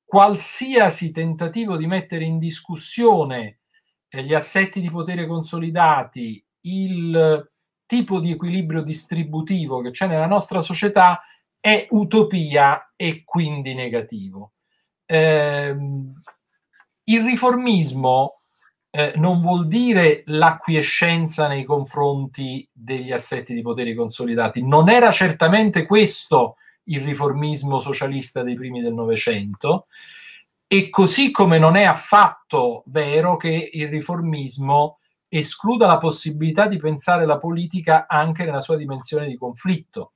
qualsiasi tentativo di mettere in discussione eh, gli assetti di potere consolidati, il tipo di equilibrio distributivo che c'è nella nostra società è utopia e quindi negativo. Eh, il riformismo eh, non vuol dire l'acquiescenza nei confronti degli assetti di poteri consolidati. Non era certamente questo il riformismo socialista dei primi del Novecento e così come non è affatto vero che il riformismo escluda la possibilità di pensare la politica anche nella sua dimensione di conflitto.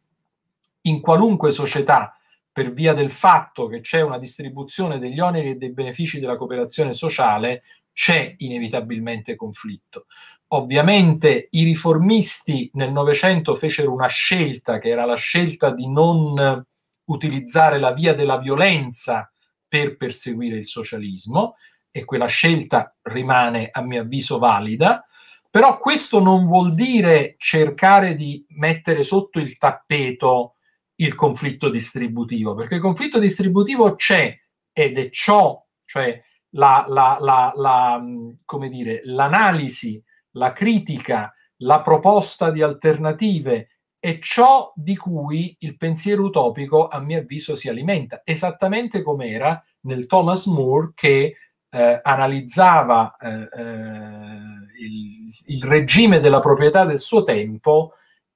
In qualunque società, per via del fatto che c'è una distribuzione degli oneri e dei benefici della cooperazione sociale, c'è inevitabilmente conflitto. Ovviamente i riformisti nel Novecento fecero una scelta che era la scelta di non utilizzare la via della violenza per perseguire il socialismo e quella scelta rimane a mio avviso valida, però questo non vuol dire cercare di mettere sotto il tappeto il conflitto distributivo, perché il conflitto distributivo c'è ed è ciò, cioè la, la, la, mm, come dire, l'analisi, la critica, la proposta di alternative è ciò di cui il pensiero utopico, a mio avviso, si alimenta, esattamente come era nel Thomas Moore che eh, analizzava eh, eh, il, il, regime della proprietà del suo tempo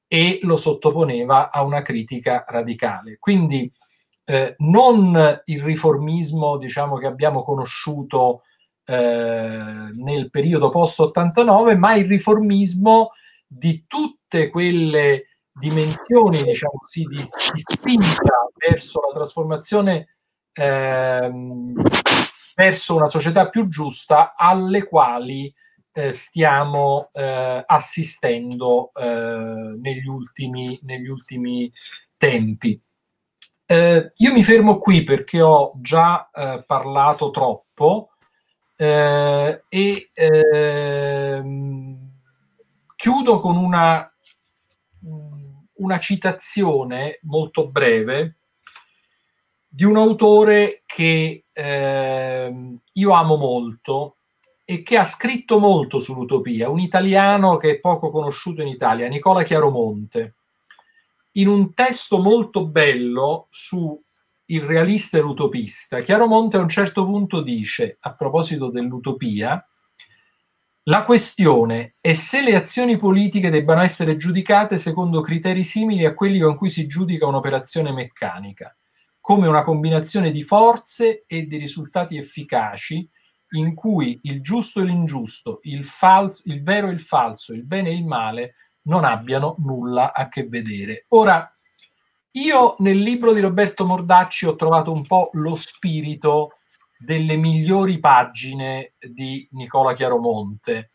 e lo sottoponeva a una critica radicale. Quindi eh, non il riformismo diciamo, che abbiamo conosciuto eh, nel periodo post-89, ma il riformismo di tutte quelle dimensioni diciamo così, di, di spinta verso la trasformazione ehm, verso una società più giusta alle quali eh, stiamo eh, assistendo eh, negli, ultimi, negli ultimi tempi. Eh, io mi fermo qui perché ho già eh, parlato troppo eh, e ehm, chiudo con una, una, citazione molto breve di un autore che ehm, io amo molto e che ha scritto molto sull'utopia, un italiano che è poco conosciuto in Italia, Nicola Chiaromonte in un testo molto bello su Il realista e l'utopista, Chiaromonte a un certo punto dice, a proposito dell'utopia, la questione è se le azioni politiche debbano essere giudicate secondo criteri simili a quelli con cui si giudica un'operazione meccanica, come una combinazione di forze e di risultati efficaci in cui il giusto e l'ingiusto, il, falso, il vero e il falso, il bene e il male non abbiano nulla a che vedere. Ora, io nel libro di Roberto Mordacci ho trovato un po' lo spirito delle migliori pagine di Nicola Chiaromonte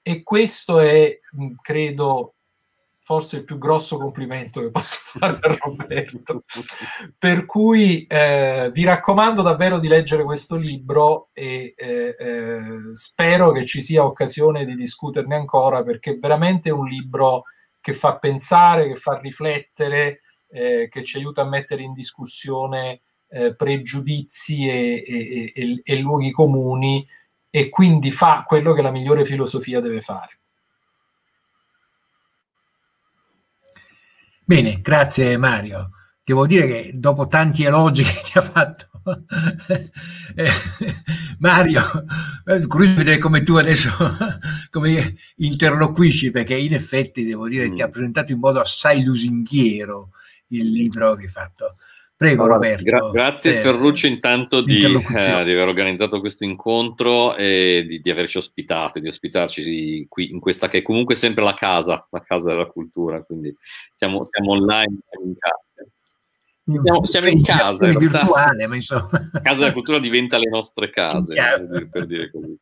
e questo è, mm, credo, forse il più grosso complimento che posso fare a Roberto. per cui eh, vi raccomando davvero di leggere questo libro e eh, eh, spero che ci sia occasione di discuterne ancora perché è veramente un libro che fa pensare, che fa riflettere, eh, che ci aiuta a mettere in discussione eh, pregiudizi e, e, e, e luoghi comuni e quindi fa quello che la migliore filosofia deve fare. Bene, grazie Mario. Devo dire che dopo tanti elogi che ti ha fatto eh, Mario, eh, curioso vedere come tu adesso come interloquisci, perché in effetti devo dire che ti ha mm. presentato in modo assai lusinghiero il libro che hai fatto. Prego allora, Roberto. Gra- grazie Ferruccio intanto di, eh, di, aver organizzato questo incontro e di, di, averci ospitato, di ospitarci qui in questa che è comunque sempre la casa, la casa della cultura, quindi siamo, siamo online, siamo in casa. Siamo, siamo in casa, in virtuale, ma insomma. La casa della cultura diventa le nostre case, per dire così.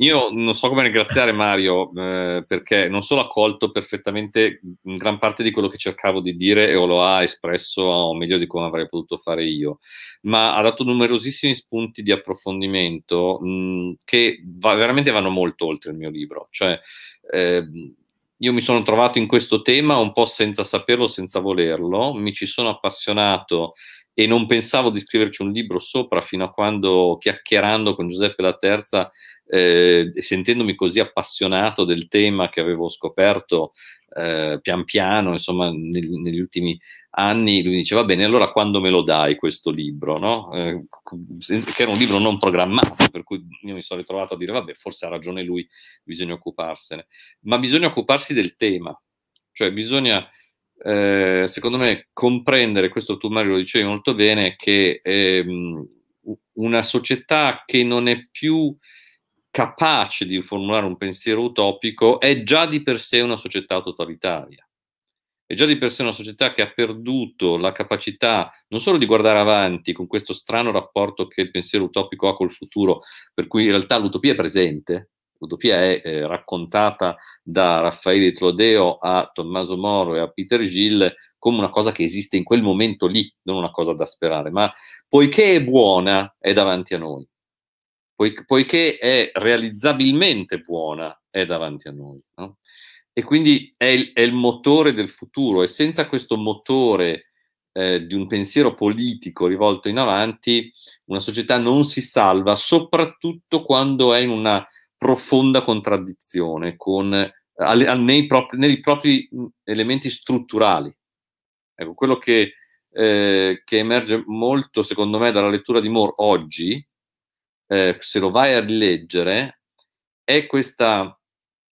Io non so come ringraziare Mario eh, perché non solo ha colto perfettamente gran parte di quello che cercavo di dire e lo ha espresso oh, meglio di come avrei potuto fare io, ma ha dato numerosissimi spunti di approfondimento mh, mm, che va, veramente vanno molto oltre il mio libro. Cioè, eh, io mi sono trovato in questo tema un po' senza saperlo, senza volerlo, mi ci sono appassionato e non pensavo di scriverci un libro sopra fino a quando chiacchierando con Giuseppe La Terza eh, sentendomi così appassionato del tema che avevo scoperto eh, pian piano, insomma, neg- negli ultimi anni, lui dice, va bene, allora quando me lo dai questo libro? No? Eh, che era un libro non programmato, per cui io mi sono ritrovato a dire, vabbè, forse ha ragione lui, bisogna occuparsene. Ma bisogna occuparsi del tema, cioè bisogna eh, secondo me comprendere, questo tu Mario lo dicevi molto bene, che ehm, una società che non è più capace di formulare un pensiero utopico è già di per sé una società totalitaria. È già di per sé una società che ha perduto la capacità non solo di guardare avanti con questo strano rapporto che il pensiero utopico ha col futuro, per cui in realtà l'utopia è presente, L'utopia è eh, raccontata da Raffaele Trodeo a Tommaso Moro e a Peter Gill come una cosa che esiste in quel momento lì, non una cosa da sperare, ma poiché è buona, è davanti a noi. Poiché, è realizzabilmente buona, è davanti a noi. No? E quindi è il, è il, motore del futuro e senza questo motore eh, di un pensiero politico rivolto in avanti, una società non si salva, soprattutto quando è in una profonda contraddizione con, eh, alle, nei, propri, nei, propri, mm, elementi strutturali. Ecco, quello che, eh, che, emerge molto, secondo me, dalla lettura di Moore oggi, eh, se lo vai a rileggere, è questa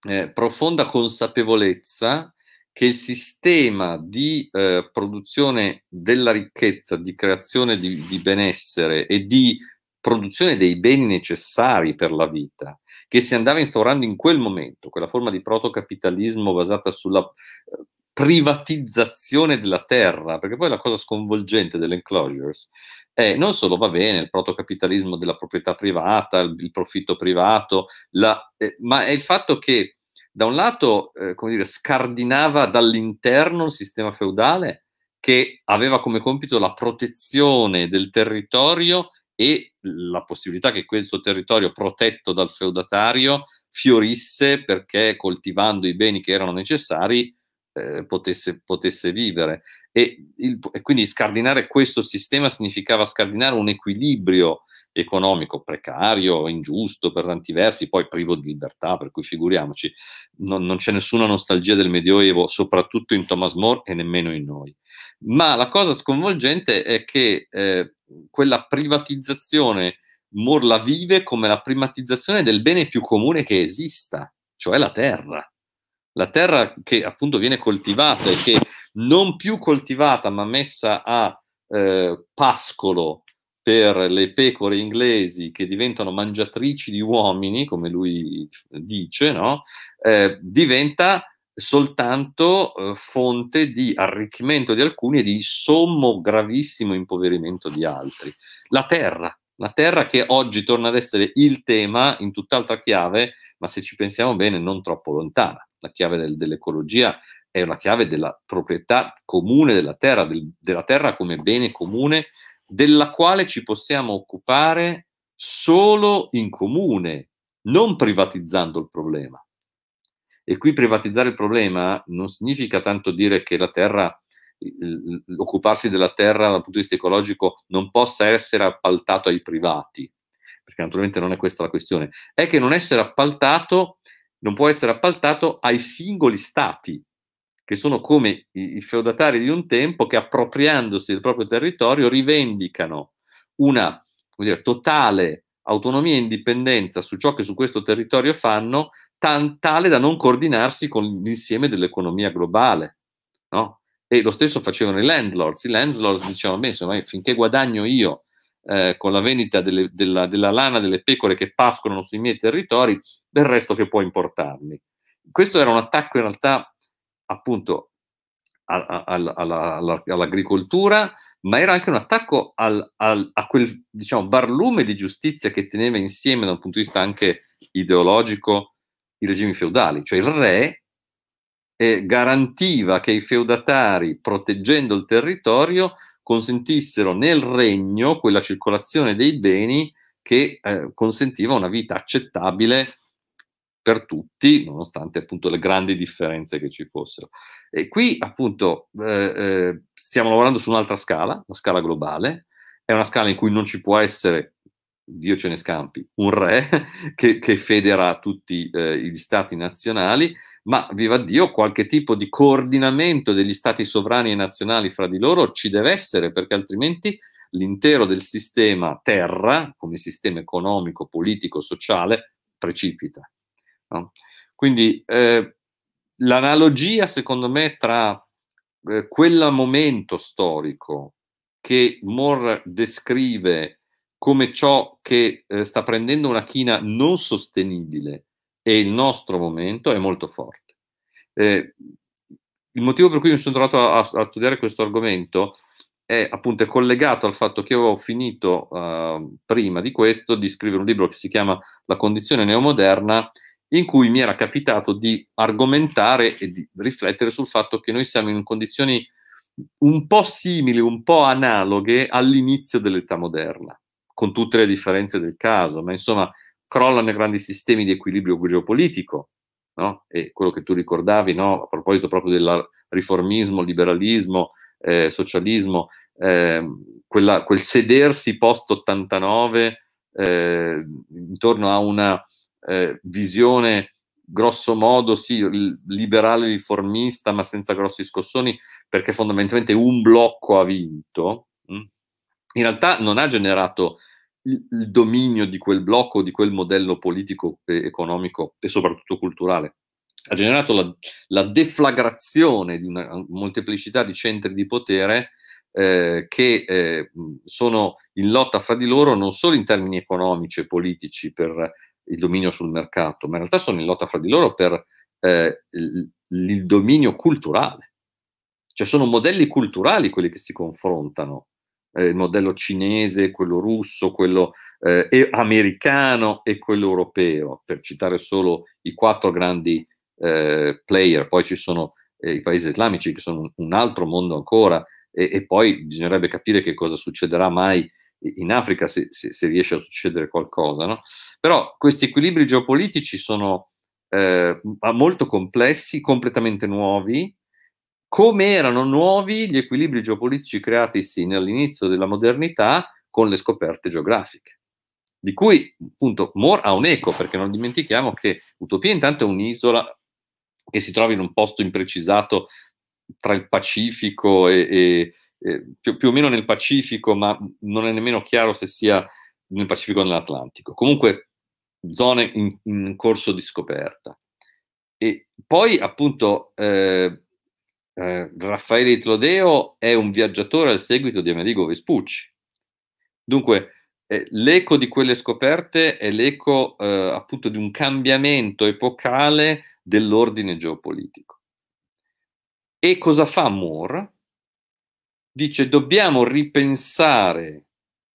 eh, profonda consapevolezza che il sistema di eh, produzione della ricchezza, di creazione di, di, benessere e di produzione dei beni necessari per la vita che si andava instaurando in quel momento, quella forma di protocapitalismo basata sulla eh, privatizzazione della terra, perché poi la cosa sconvolgente delle enclosures è non solo va bene il protocapitalismo della proprietà privata, il, profitto privato, la, eh, ma è il fatto che da un lato eh, come dire, scardinava dall'interno il sistema feudale che aveva come compito la protezione del territorio e la possibilità che questo territorio protetto dal feudatario fiorisse perché coltivando i beni che erano necessari eh, potesse, potesse, vivere. E, il, e, quindi scardinare questo sistema significava scardinare un equilibrio economico precario, ingiusto per tanti versi, poi privo di libertà, per cui figuriamoci, non, non c'è nessuna nostalgia del Medioevo, soprattutto in Thomas More e nemmeno in noi. Ma la cosa sconvolgente è che eh, quella privatizzazione Morla vive come la privatizzazione del bene più comune che esista, cioè la terra. La terra che appunto viene coltivata e che non più coltivata ma messa a eh, pascolo per le pecore inglesi che diventano mangiatrici di uomini, come lui dice, no? eh, diventa soltanto eh, fonte di arricchimento di alcuni e di sommo gravissimo impoverimento di altri. La terra, la terra che oggi torna ad essere il tema in tutt'altra chiave, ma se ci pensiamo bene non troppo lontana. La chiave del, dell'ecologia è una chiave della proprietà comune della terra, del, della terra come bene comune, della quale ci possiamo occupare solo in comune, non privatizzando il problema e qui privatizzare il problema non significa tanto dire che la terra, l'occuparsi della terra dal punto di vista ecologico non possa essere appaltato ai privati, perché naturalmente non è questa la questione, è che non essere appaltato non può essere appaltato ai singoli stati, che sono come i, feudatari di un tempo che appropriandosi del proprio territorio rivendicano una dire, totale autonomia e indipendenza su ciò che su questo territorio fanno, tale da non coordinarsi con l'insieme dell'economia globale. No? E lo stesso facevano i landlords. I landlords dicevano, beh, insomma, finché guadagno io eh, con la vendita delle, della, della, lana delle pecore che pascolano sui miei territori, del resto che può importarmi. Questo era un attacco in realtà appunto a, a, a, alla, all'agricoltura, ma era anche un attacco al, al, a quel diciamo, barlume di giustizia che teneva insieme da un punto di vista anche ideologico i regimi feudali, cioè il re eh, garantiva che i feudatari, proteggendo il territorio, consentissero nel regno quella circolazione dei beni che eh, consentiva una vita accettabile per tutti, nonostante appunto le grandi differenze che ci fossero. E qui appunto eh, eh stiamo lavorando su un'altra scala, la scala globale, è una scala in cui non ci può essere Dio ce ne scampi, un re che, che federa tutti eh, gli stati nazionali, ma viva Dio, qualche tipo di coordinamento degli stati sovrani e nazionali fra di loro ci deve essere, perché altrimenti l'intero del sistema terra, come sistema economico, politico, sociale, precipita. No? Quindi eh, l'analogia, secondo me, tra eh, quel momento storico che Moore descrive come ciò che eh, sta prendendo una china non sostenibile e il nostro momento è molto forte. Eh, il motivo per cui mi sono trovato a, a, studiare questo argomento è appunto è collegato al fatto che avevo finito uh, prima di questo di scrivere un libro che si chiama La condizione neomoderna in cui mi era capitato di argomentare e di riflettere sul fatto che noi siamo in condizioni un po' simili, un po' analoghe all'inizio dell'età moderna con tutte le differenze del caso, ma insomma crollano i grandi sistemi di equilibrio geopolitico, no? e quello che tu ricordavi no? a proposito proprio del riformismo, liberalismo, eh, socialismo, eh, quella, quel sedersi post 89 eh, intorno a una eh, visione grosso modo sì, liberale riformista ma senza grossi scossoni perché fondamentalmente un blocco ha vinto in realtà non ha generato il, il dominio di quel blocco, di quel modello politico, e economico e soprattutto culturale. Ha generato la, la deflagrazione di una molteplicità di centri di potere eh, che eh, sono in lotta fra di loro non solo in termini economici e politici per il dominio sul mercato, ma in realtà sono in lotta fra di loro per eh, il, il dominio culturale. Cioè sono modelli culturali quelli che si confrontano eh, il modello cinese, quello russo, quello eh, americano e quello europeo, per citare solo i quattro grandi eh, player. Poi ci sono eh, i paesi islamici che sono un altro mondo ancora e, e poi bisognerebbe capire che cosa succederà mai in Africa se, se, se riesce a succedere qualcosa. No? Però questi equilibri geopolitici sono eh, molto complessi, completamente nuovi, come erano nuovi gli equilibri geopolitici creatisi all'inizio della modernità con le scoperte geografiche, di cui appunto Moore ha un eco, perché non dimentichiamo che Utopia intanto è un'isola che si trova in un posto imprecisato tra il Pacifico e, e, e più, più, o meno nel Pacifico, ma non è nemmeno chiaro se sia nel Pacifico o nell'Atlantico. Comunque zone in, in corso di scoperta. E poi appunto eh, eh, Raffaele Itlodeo è un viaggiatore al seguito di Amerigo Vespucci. Dunque, eh, l'eco di quelle scoperte è l'eco eh, appunto di un cambiamento epocale dell'ordine geopolitico. E cosa fa Moore? Dice dobbiamo ripensare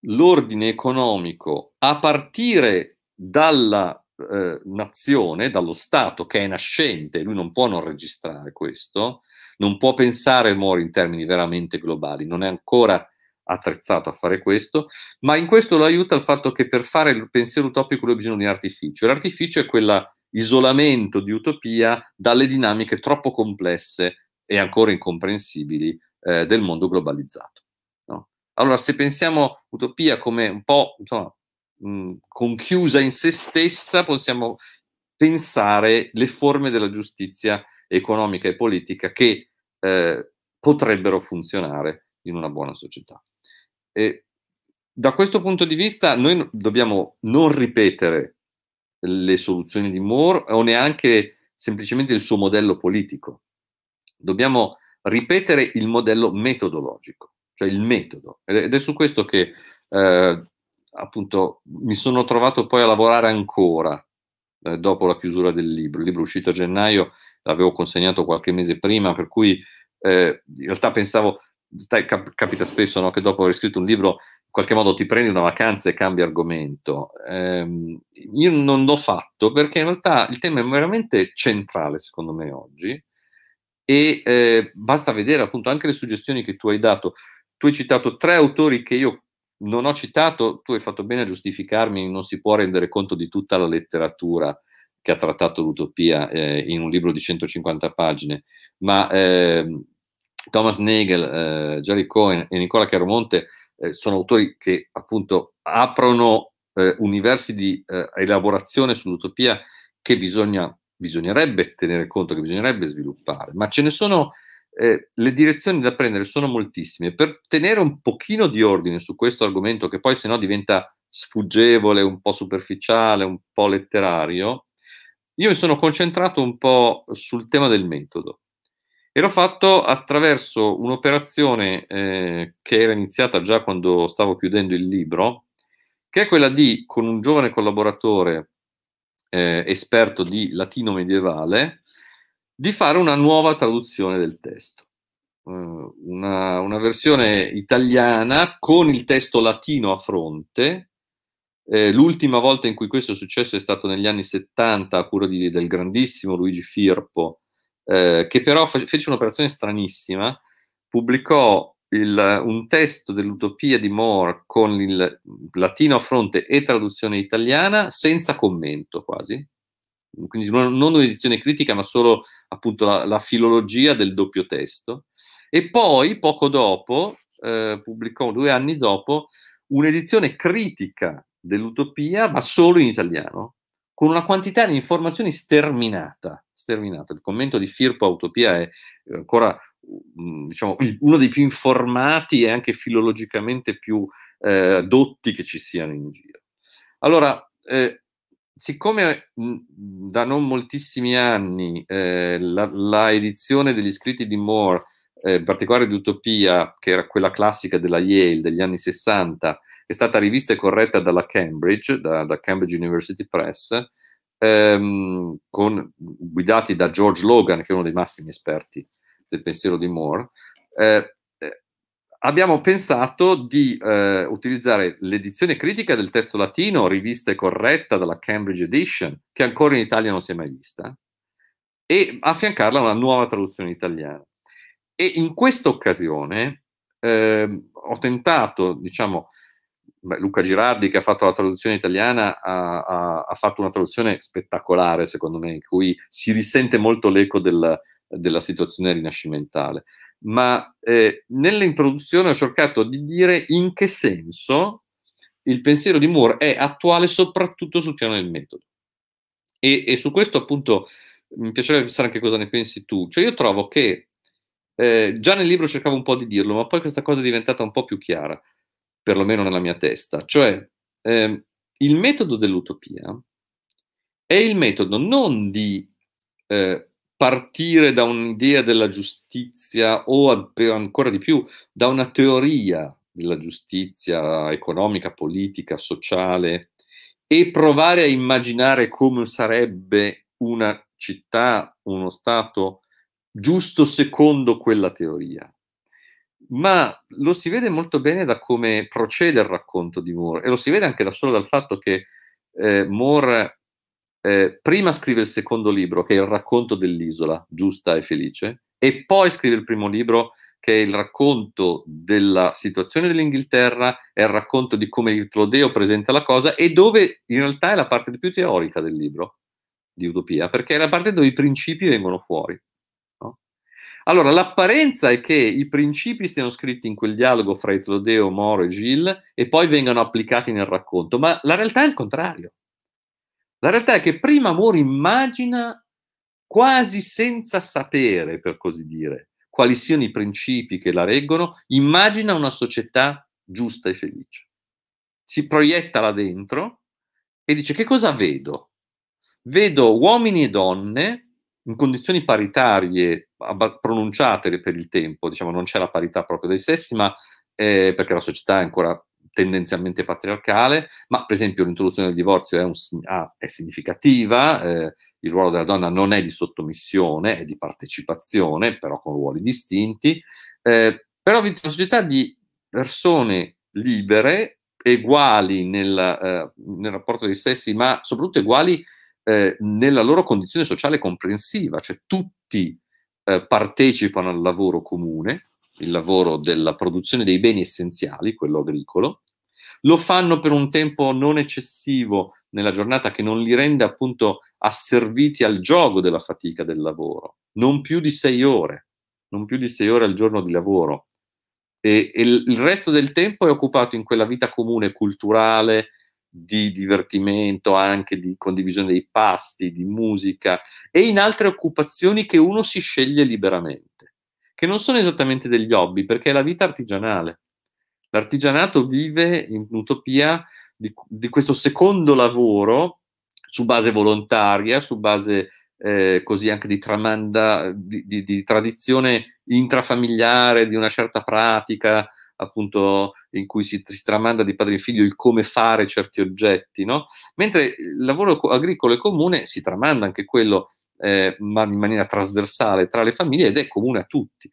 l'ordine economico a partire dalla eh, nazione, dallo Stato che è nascente, lui non può non registrare questo, non può pensare Mori in termini veramente globali, non è ancora attrezzato a fare questo, ma in questo lo aiuta il fatto che per fare il pensiero utopico lui ha bisogno di un artificio. L'artificio è quell'isolamento di utopia dalle dinamiche troppo complesse e ancora incomprensibili eh, del mondo globalizzato. No? Allora, se pensiamo utopia come un po' insomma, mh, conchiusa in se stessa, possiamo pensare le forme della giustizia economica e politica che eh, potrebbero funzionare in una buona società. E da questo punto di vista noi dobbiamo non ripetere le soluzioni di Moore o neanche semplicemente il suo modello politico. Dobbiamo ripetere il modello metodologico, cioè il metodo. Ed è su questo che eh, appunto mi sono trovato poi a lavorare ancora eh, dopo la chiusura del libro. Il libro è uscito a gennaio l'avevo consegnato qualche mese prima, per cui eh, in realtà pensavo, stai, cap- capita spesso no, che dopo aver scritto un libro in qualche modo ti prendi una vacanza e cambi argomento. Eh, io non l'ho fatto perché in realtà il tema è veramente centrale secondo me oggi e eh, basta vedere appunto anche le suggestioni che tu hai dato. Tu hai citato tre autori che io non ho citato, tu hai fatto bene a giustificarmi, non si può rendere conto di tutta la letteratura che ha trattato l'utopia eh, in un libro di 150 pagine, ma eh, Thomas Nagel, eh, Jerry Cohen e Nicola Chiaromonte eh, sono autori che appunto aprono eh, universi di eh, elaborazione sull'utopia che bisogna, bisognerebbe tenere conto, che bisognerebbe sviluppare, ma ce ne sono... Eh, le direzioni da prendere sono moltissime. Per tenere un pochino di ordine su questo argomento, che poi se no diventa sfuggevole, un po' superficiale, un po' letterario, io mi sono concentrato un po' sul tema del metodo e l'ho fatto attraverso un'operazione eh, che era iniziata già quando stavo chiudendo il libro, che è quella di, con un giovane collaboratore eh, esperto di latino medievale, di fare una nuova traduzione del testo. Eh, una, una versione italiana con il testo latino a fronte, eh, l'ultima volta in cui questo è successo è stato negli anni 70 a cura di, del grandissimo Luigi Firpo, eh, che però fe- fece un'operazione stranissima, pubblicò il, un testo dell'utopia di Moore con il latino a fronte e traduzione italiana senza commento quasi, quindi non, non un'edizione critica ma solo appunto la, la, filologia del doppio testo e poi poco dopo, eh, pubblicò due anni dopo, un'edizione critica dell'utopia, ma solo in italiano, con una quantità di informazioni sterminata. sterminata. Il commento di Firpo a Utopia è eh, ancora mm, mm, diciamo, uno dei più informati e anche filologicamente più eh, dotti che ci siano in giro. Allora, eh, siccome mm, da non moltissimi anni eh, la, la, edizione degli scritti di Moore, eh, in particolare di Utopia, che era quella classica della Yale degli anni 60, è stata rivista e corretta dalla Cambridge, da, da Cambridge University Press, ehm, con, guidati da George Logan, che è uno dei massimi esperti del pensiero di Moore. Eh, eh, abbiamo pensato di eh, utilizzare l'edizione critica del testo latino, rivista e corretta dalla Cambridge Edition, che ancora in Italia non si è mai vista, e affiancarla a una nuova traduzione italiana. E in questa occasione eh, ho tentato, diciamo, beh, Luca Girardi che ha fatto la traduzione italiana ha, ha, ha, fatto una traduzione spettacolare secondo me, in cui si risente molto l'eco del, della situazione rinascimentale. Ma eh, nell'introduzione ho cercato di dire in che senso il pensiero di Moore è attuale soprattutto sul piano del metodo. E, e su questo appunto mi piacerebbe pensare anche cosa ne pensi tu. Cioè io trovo che eh, già nel libro cercavo un po' di dirlo, ma poi questa cosa è diventata un po' più chiara perlomeno nella mia testa, cioè eh, il metodo dell'utopia è il metodo non di eh, partire da un'idea della giustizia o ad, ancora di più da una teoria della giustizia economica, politica, sociale e provare a immaginare come sarebbe una città, uno Stato giusto secondo quella teoria ma lo si vede molto bene da come procede il racconto di Moore e lo si vede anche da solo dal fatto che eh, Moore eh, prima scrive il secondo libro, che è il racconto dell'isola, giusta e felice, e poi scrive il primo libro, che è il racconto della situazione dell'Inghilterra, è il racconto di come il Tlodeo presenta la cosa e dove in realtà è la parte più teorica del libro di Utopia, perché è la parte dove i principi vengono fuori. Allora, l'apparenza è che i principi siano scritti in quel dialogo fra Itodeo, Moro e Gil e poi vengano applicati nel racconto, ma la realtà è il contrario. La realtà è che prima Moro immagina quasi senza sapere, per così dire, quali siano i principi che la reggono, immagina una società giusta e felice. Si proietta là dentro e dice che cosa vedo? Vedo uomini e donne in condizioni paritarie pronunciate per il tempo, diciamo non c'è la parità proprio dei sessi, ma eh, perché la società è ancora tendenzialmente patriarcale, ma per esempio l'introduzione del divorzio è, un, ah, è significativa, eh, il ruolo della donna non è di sottomissione, è di partecipazione, però con ruoli distinti, eh, però vi una società di persone libere, uguali nel, eh, nel rapporto dei sessi, ma soprattutto uguali eh, nella loro condizione sociale comprensiva, cioè tutti eh, partecipano al lavoro comune, il lavoro della produzione dei beni essenziali, quello agricolo, lo fanno per un tempo non eccessivo nella giornata che non li rende appunto asserviti al gioco della fatica del lavoro, non più di sei ore, non più di sei ore al giorno di lavoro. E, e il resto del tempo è occupato in quella vita comune culturale, di divertimento, anche di condivisione dei pasti, di musica e in altre occupazioni che uno si sceglie liberamente, che non sono esattamente degli hobby, perché è la vita artigianale. L'artigianato vive in utopia di, di questo secondo lavoro su base volontaria, su base eh, così anche di tramanda, di, di, di, tradizione intrafamiliare, di una certa pratica, appunto in cui si, si tramanda di padre in figlio il come fare certi oggetti, no? mentre il lavoro agricolo e comune si tramanda anche quello eh, ma in maniera trasversale tra le famiglie ed è comune a tutti.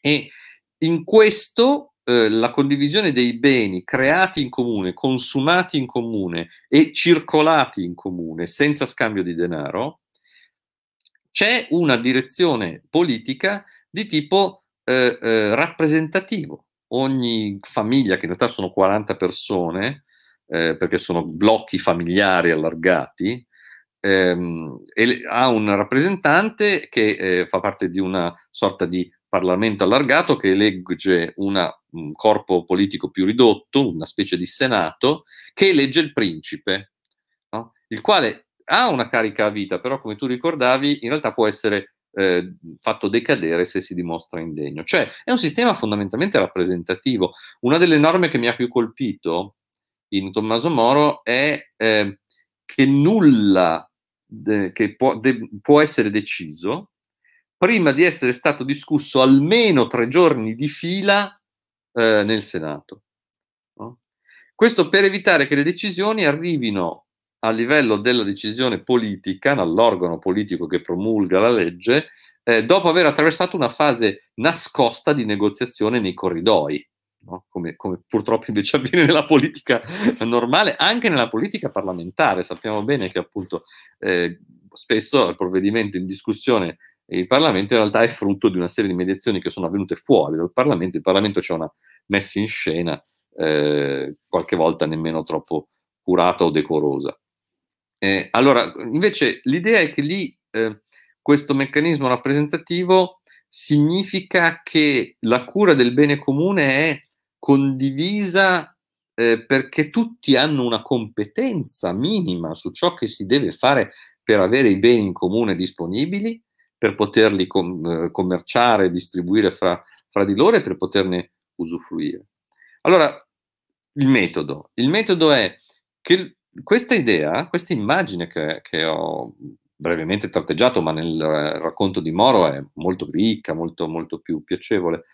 E in questo eh, la condivisione dei beni creati in comune, consumati in comune e circolati in comune senza scambio di denaro, c'è una direzione politica di tipo eh, eh rappresentativo, ogni famiglia, che in realtà sono 40 persone, eh, perché sono blocchi familiari allargati, ehm, ha un rappresentante che eh, fa parte di una sorta di Parlamento allargato che elegge una, un corpo politico più ridotto, una specie di Senato, che elegge il principe, no? il quale ha una carica a vita, però come tu ricordavi, in realtà può essere eh, fatto decadere se si dimostra indegno. Cioè è un sistema fondamentalmente rappresentativo. Una delle norme che mi ha più colpito in Tommaso Moro è eh, che nulla de, che può, de, può essere deciso prima di essere stato discusso almeno tre giorni di fila eh, nel Senato. No? Questo per evitare che le decisioni arrivino a livello della decisione politica, dall'organo politico che promulga la legge, eh, dopo aver attraversato una fase nascosta di negoziazione nei corridoi, no? come, come, purtroppo invece avviene nella politica normale, anche nella politica parlamentare. Sappiamo bene che appunto eh, spesso il provvedimento in discussione il Parlamento in realtà è frutto di una serie di mediazioni che sono avvenute fuori dal Parlamento. Il Parlamento c'è una messa in scena eh, qualche volta nemmeno troppo curata o decorosa. Eh, allora, invece l'idea è che lì eh, questo meccanismo rappresentativo significa che la cura del bene comune è condivisa eh, perché tutti hanno una competenza minima su ciò che si deve fare per avere i beni in comune disponibili, per poterli com- eh, commerciare, distribuire fra, fra di loro e per poterne usufruire. Allora, il metodo. Il metodo è che questa idea, questa immagine che, che ho brevemente tratteggiato, ma nel eh, racconto di Moro è molto ricca, molto, molto più piacevole.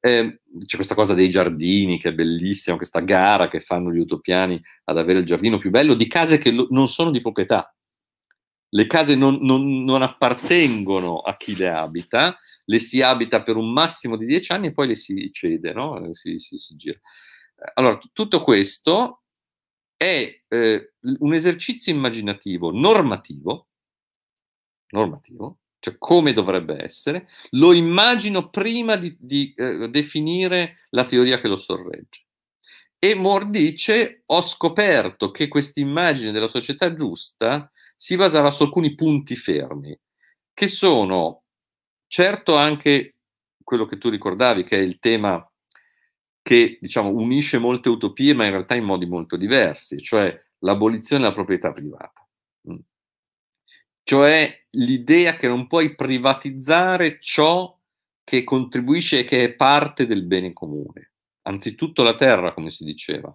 Eh, c'è questa cosa dei giardini che è bellissima, questa gara che fanno gli utopiani ad avere il giardino più bello, di case che lo, non sono di proprietà. Le case non, non, non, appartengono a chi le abita, le si abita per un massimo di dieci anni e poi le si cede, no? si, si, si gira. Allora, tutto questo è eh, un esercizio immaginativo normativo, normativo, cioè come dovrebbe essere, lo immagino prima di, di eh, definire la teoria che lo sorregge. E Moore dice, ho scoperto che questa immagine della società giusta si basava su alcuni punti fermi, che sono certo anche quello che tu ricordavi, che è il tema che diciamo, unisce molte utopie, ma in realtà in modi molto diversi, cioè l'abolizione della proprietà privata. Mm. Cioè l'idea che non puoi privatizzare ciò che contribuisce e che è parte del bene comune. Anzitutto la terra, come si diceva,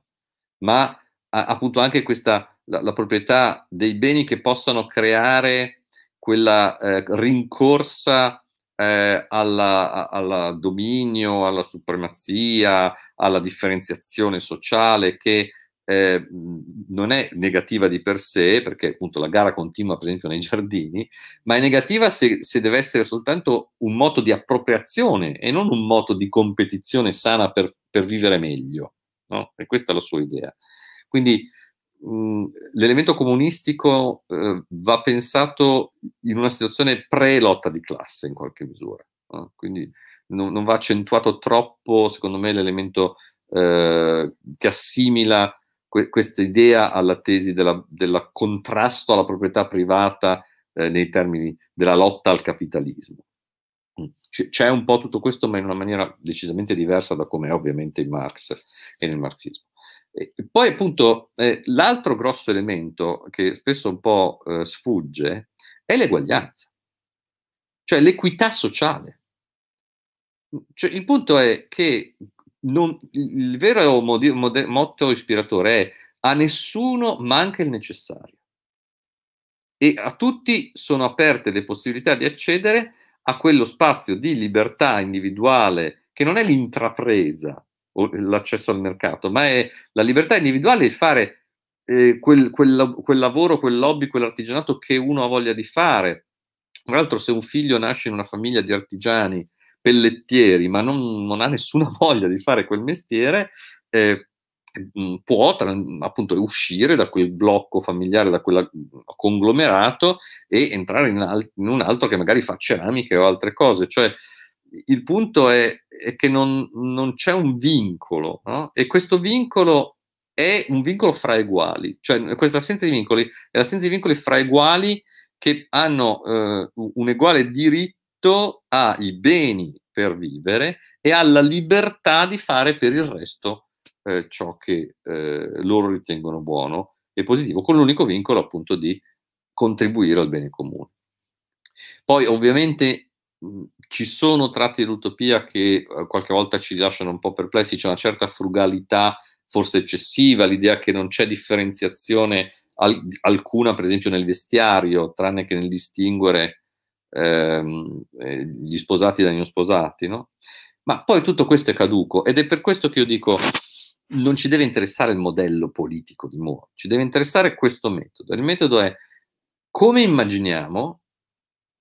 ma appunto anche questa, la, la proprietà dei beni che possano creare quella eh, rincorsa eh, al dominio, alla supremazia, alla differenziazione sociale che eh, non è negativa di per sé, perché appunto la gara continua per esempio nei giardini, ma è negativa se, se deve essere soltanto un moto di appropriazione e non un moto di competizione sana per, per vivere meglio. No? E questa è la sua idea. Quindi Mm, l'elemento comunistico eh, va pensato in una situazione pre-lotta di classe in qualche misura, no? quindi non, non, va accentuato troppo, secondo me, l'elemento eh, che assimila que- questa idea alla tesi del contrasto alla proprietà privata eh, nei termini della lotta al capitalismo. Mm. C- c'è un po' tutto questo, ma in una maniera decisamente diversa da come è ovviamente in Marx e nel marxismo. E poi appunto eh, l'altro grosso elemento che spesso un po' eh, sfugge è l'eguaglianza, cioè l'equità sociale. Cioè, il punto è che non, il vero modi, mode, motto ispiratore è a nessuno manca il necessario e a tutti sono aperte le possibilità di accedere a quello spazio di libertà individuale che non è l'intrapresa, l'accesso al mercato, ma è la libertà individuale di fare eh, quel, quel, quel, lavoro, quel hobby, quell'artigianato che uno ha voglia di fare. Tra l'altro se un figlio nasce in una famiglia di artigiani pellettieri, ma non, non ha nessuna voglia di fare quel mestiere, eh, mm, può tra, appunto uscire da quel blocco familiare, da quel mm, conglomerato e entrare in, alt- in un altro che magari fa ceramiche o altre cose. Cioè, il punto è, è che non, non, c'è un vincolo no? e questo vincolo è un vincolo fra uguali, cioè questa assenza di vincoli è l'assenza di vincoli fra uguali che hanno eh, un uguale diritto ai beni per vivere e alla libertà di fare per il resto eh, ciò che eh, loro ritengono buono e positivo, con l'unico vincolo appunto di contribuire al bene comune. Poi ovviamente Mhmm, ci sono tratti dell'utopia che eh, qualche volta ci lasciano un po' perplessi, c'è una certa frugalità forse eccessiva, l'idea che non c'è differenziazione alcuna, per esempio, nel vestiario, tranne che nel distinguere ehm, eh, gli sposati dai non sposati, no? Ma poi tutto questo è caduco ed è per questo che io dico non ci deve interessare il modello politico di Moore, ci deve interessare questo metodo. Il metodo è come immaginiamo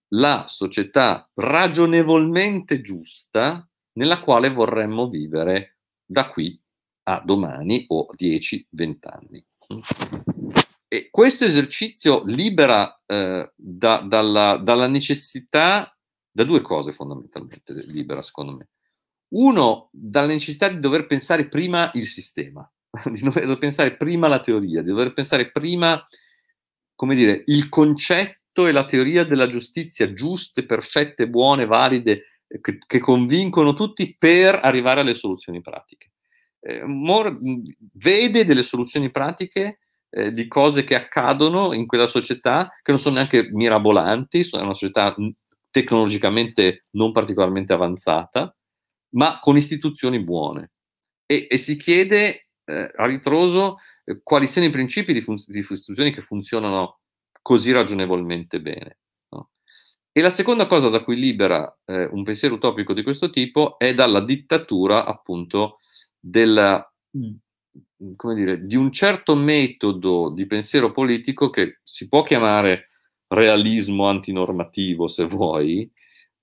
la società ragionevolmente giusta nella quale vorremmo vivere da qui a domani o 10-20 anni. E questo esercizio libera eh, da, dalla, dalla necessità, da due cose fondamentalmente, libera secondo me. Uno, dalla necessità di dover pensare prima il sistema, di dover pensare prima la teoria, di dover pensare prima, come dire, il concetto diritto e la teoria della giustizia giuste, perfette, buone, valide, eh, che, che convincono tutti per arrivare alle soluzioni pratiche. Eh, Moore mm, vede delle soluzioni pratiche eh, di cose che accadono in quella società che non sono neanche mirabolanti, è una società mm, tecnologicamente non particolarmente avanzata, ma con istituzioni buone. E, e si chiede eh, a ritroso eh, quali siano i principi di, fun- di istituzioni che funzionano così ragionevolmente bene. E la seconda cosa da cui libera eh, un pensiero utopico di questo tipo è dalla dittatura appunto della, mm, come dire, di un certo metodo di pensiero politico che si può chiamare realismo antinormativo se vuoi,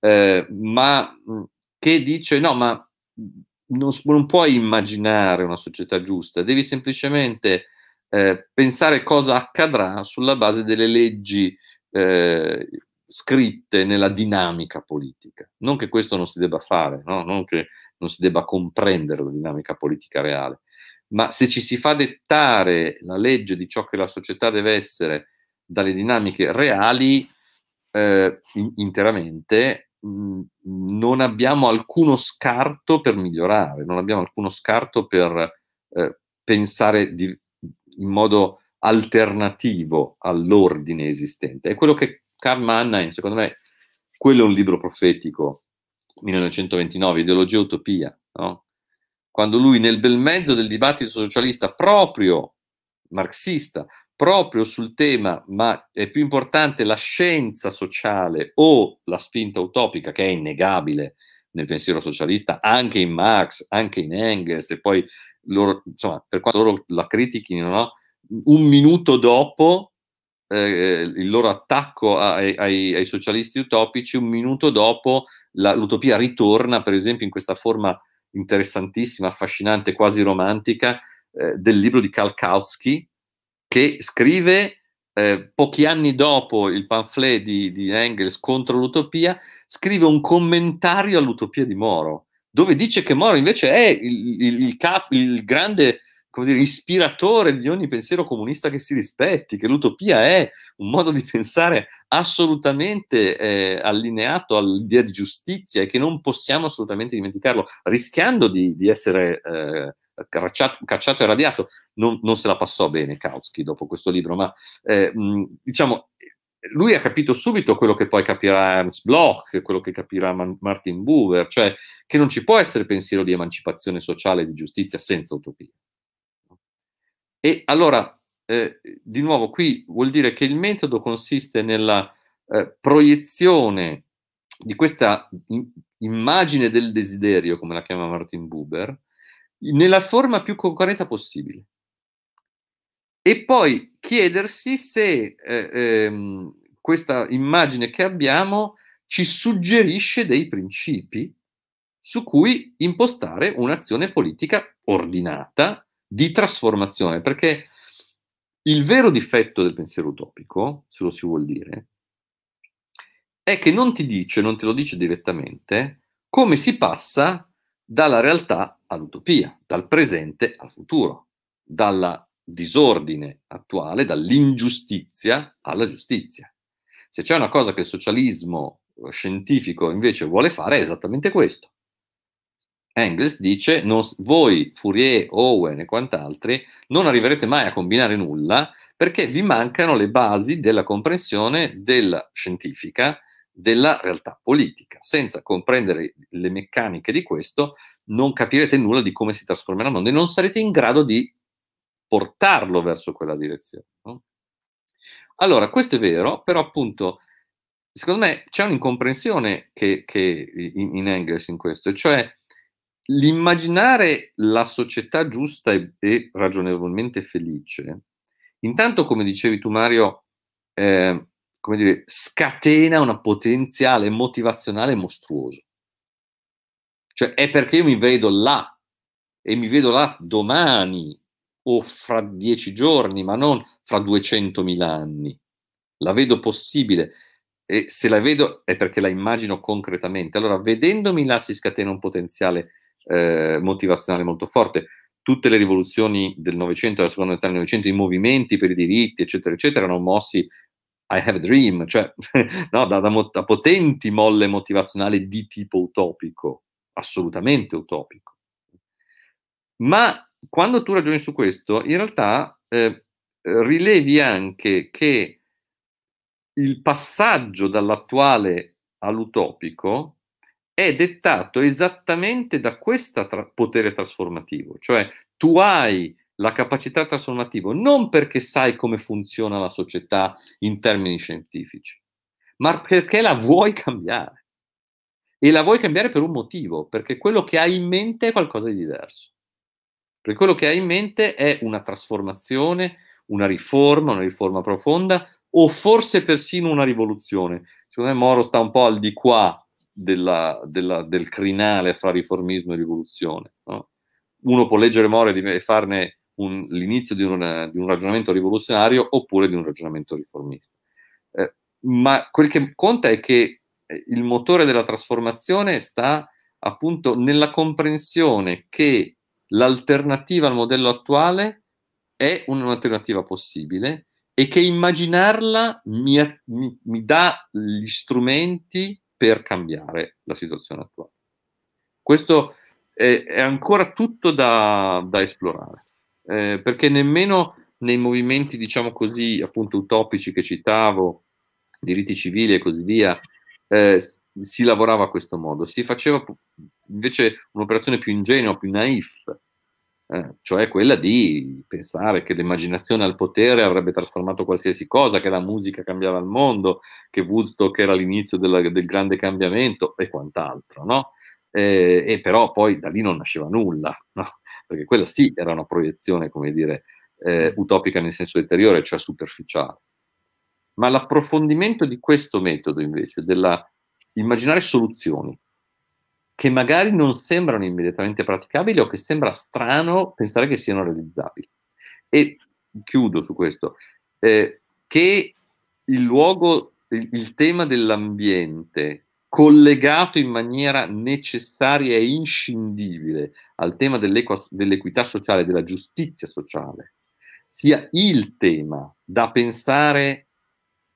eh, ma mm, che dice no, ma mm, non, non, puoi immaginare una società giusta, devi semplicemente eh, pensare cosa accadrà sulla base delle leggi eh, scritte nella dinamica politica. Non che questo non si debba fare, no? non che non si debba comprendere la dinamica politica reale, ma se ci si fa dettare la legge di ciò che la società deve essere dalle dinamiche reali eh, interamente, mm, non abbiamo alcuno scarto per migliorare, non abbiamo alcuno scarto per eh, pensare di, in modo alternativo all'ordine esistente. È quello che Karl Mannheim, secondo me, quello è un libro profetico, 1929, Ideologia e Utopia, no? quando lui nel bel mezzo del dibattito socialista proprio marxista, proprio sul tema, ma è più importante la scienza sociale o la spinta utopica, che è innegabile, nel pensiero socialista, anche in Marx, anche in Engels, e poi loro, insomma, per quanto loro la critichino, no? un minuto dopo eh, il loro attacco ai, ai, ai, socialisti utopici, un minuto dopo la, l'utopia ritorna, per esempio, in questa forma interessantissima, affascinante, quasi romantica, eh, del libro di Kalkowski, che scrive eh, pochi anni dopo il pamphlet di, di, Engels contro l'utopia, scrive un commentario all'utopia di Moro, dove dice che Moro invece è il, il, il, cap, il grande dire, ispiratore di ogni pensiero comunista che si rispetti, che l'utopia è un modo di pensare assolutamente eh, allineato all'idea di giustizia e che non possiamo assolutamente dimenticarlo, rischiando di, di essere... Eh, cacciato, cacciato e radiato. Non, non, se la passò bene Kautsky dopo questo libro, ma eh, diciamo, lui ha capito subito quello che poi capirà Ernst Bloch, quello che capirà Man- Martin Buber, cioè che non ci può essere pensiero di emancipazione sociale e di giustizia senza utopia. E allora, eh, di nuovo, qui vuol dire che il metodo consiste nella eh, proiezione di questa in- immagine del desiderio, come la chiama Martin Buber, nella forma più concreta possibile. E poi chiedersi se eh, ehm, questa immagine che abbiamo ci suggerisce dei principi su cui impostare un'azione politica ordinata di trasformazione, perché il vero difetto del pensiero utopico, se lo si vuol dire, è che non ti dice, non te lo dice direttamente, come si passa dalla realtà all'utopia, dal presente al futuro, dal disordine attuale, dall'ingiustizia alla giustizia. Se c'è una cosa che il socialismo eh, scientifico invece vuole fare è esattamente questo. Engels dice, non, voi, Fourier, Owen e quant'altri, non arriverete mai a combinare nulla perché vi mancano le basi della comprensione della scientifica della realtà politica. Senza comprendere le meccaniche di questo, non capirete nulla di come si trasformerà il mondo e non sarete in grado di portarlo verso quella direzione. No? Allora, questo è vero, però appunto, secondo me c'è un'incomprensione che, che in, in, Engels in questo, cioè l'immaginare la società giusta e, e ragionevolmente felice, intanto come dicevi tu Mario, eh, come dire, scatena un potenziale motivazionale mostruoso. Cioè è perché io mi vedo là e mi vedo là domani o fra dieci giorni, ma non fra 200.000 anni. La vedo possibile e se la vedo è perché la immagino concretamente. Allora, vedendomi là si scatena un potenziale eh, motivazionale molto forte. Tutte le rivoluzioni del Novecento, la seconda metà del Novecento, i movimenti per i diritti, eccetera, eccetera, erano mossi i have a dream, cioè no, da, da, da potenti molle motivazionali di tipo utopico, assolutamente utopico. Ma quando tu ragioni su questo, in realtà eh, rilevi anche che il passaggio dall'attuale all'utopico è dettato esattamente da questo tra- potere trasformativo, cioè tu hai la capacità trasformativa non perché sai come funziona la società in termini scientifici, ma perché la vuoi cambiare. E la vuoi cambiare per un motivo, perché quello che hai in mente è qualcosa di diverso. Perché quello che hai in mente è una trasformazione, una riforma, una riforma profonda o forse persino una rivoluzione. Secondo me Moro sta un po' al di qua della, della, del crinale fra riformismo e rivoluzione. No? Uno può leggere Moro e farne un, l'inizio di, una, di, un ragionamento rivoluzionario oppure di un ragionamento riformista. Eh, ma quel che conta è che eh, il motore della trasformazione sta appunto nella comprensione che l'alternativa al modello attuale è un'alternativa possibile e che immaginarla mi, mi, mi dà gli strumenti per cambiare la situazione attuale. Questo è, è ancora tutto da, da esplorare. Eh, perché nemmeno nei movimenti, diciamo così, appunto utopici che citavo, diritti civili e così via, eh, si lavorava a questo modo, si faceva invece un'operazione più ingenua, più naif, eh, cioè quella di pensare che l'immaginazione al potere avrebbe trasformato qualsiasi cosa, che la musica cambiava il mondo, che Woodstock era l'inizio della, del grande cambiamento e quant'altro, no? Eh, e però poi da lì non nasceva nulla, no? perché quella sì era una proiezione, come dire, eh, mm. utopica nel senso deteriore, cioè superficiale. Ma l'approfondimento di questo metodo invece, dell'immaginare soluzioni, che magari non sembrano immediatamente praticabili o che sembra strano pensare che siano realizzabili. E chiudo su questo, eh, che il luogo, il, il tema dell'ambiente collegato in maniera necessaria e inscindibile al tema dell'equità sociale, della giustizia sociale, sia il tema da pensare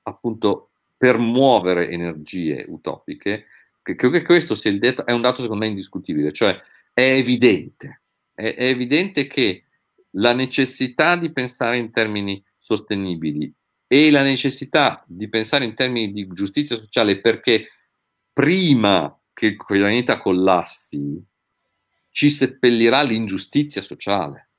appunto per muovere energie utopiche, credo che questo sia il detto, è un dato secondo me indiscutibile, cioè è evidente, è, è evidente che la necessità di pensare in termini sostenibili e la necessità di pensare in termini di giustizia sociale perché prima che il pianeta collassi, ci seppellirà l'ingiustizia sociale.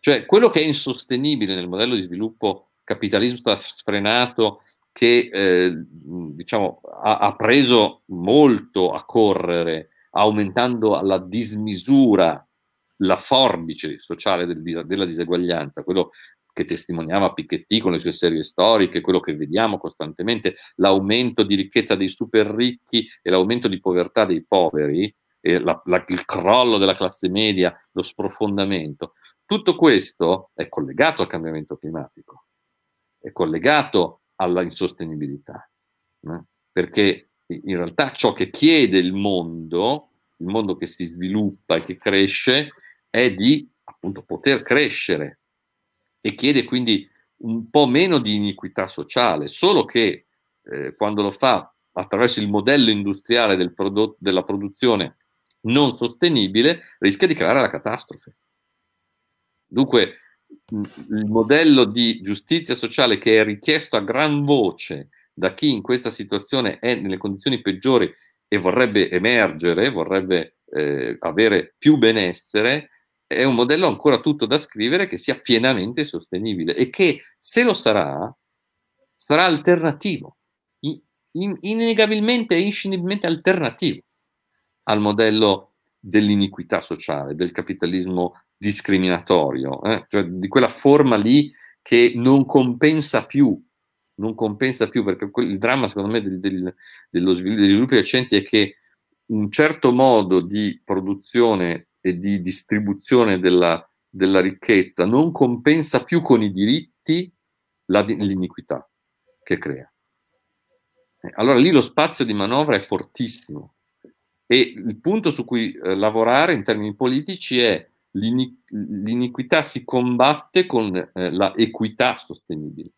Cioè, quello che è insostenibile nel modello di sviluppo capitalismo sfrenato che eh, diciamo, ha, ha, preso molto a correre, aumentando alla dismisura la forbice sociale del, della diseguaglianza, quello che testimoniava Piketty con le sue serie storiche, quello che vediamo costantemente, l'aumento di ricchezza dei super ricchi e l'aumento di povertà dei poveri, la, la, il crollo della classe media, lo sprofondamento. Tutto questo è collegato al cambiamento climatico, è collegato alla insostenibilità, né? perché in realtà ciò che chiede il mondo, il mondo che si sviluppa e che cresce, è di appunto poter crescere, e chiede quindi un po' meno di iniquità sociale, solo che eh, quando lo fa attraverso il modello industriale del prodotto, della produzione non sostenibile, rischia di creare la catastrofe. Dunque, il modello di giustizia sociale che è richiesto a gran voce da chi in questa situazione è nelle condizioni peggiori e vorrebbe emergere, vorrebbe eh, avere più benessere, è un modello ancora tutto da scrivere che sia pienamente sostenibile e che se lo sarà, sarà alternativo, in, in, innegabilmente e inscindibilmente alternativo al modello dell'iniquità sociale, del capitalismo discriminatorio, eh? cioè di quella forma lì che non compensa più, non compensa più, perché il dramma secondo me del, del, dello svil- degli sviluppi recenti è che un certo modo di produzione e di distribuzione della, della ricchezza non compensa più con i diritti la, l'iniquità che crea. Eh, allora lì lo spazio di manovra è fortissimo e il punto su cui eh, lavorare in termini politici è l'ini- l'iniquità si combatte con eh, la equità sostenibile.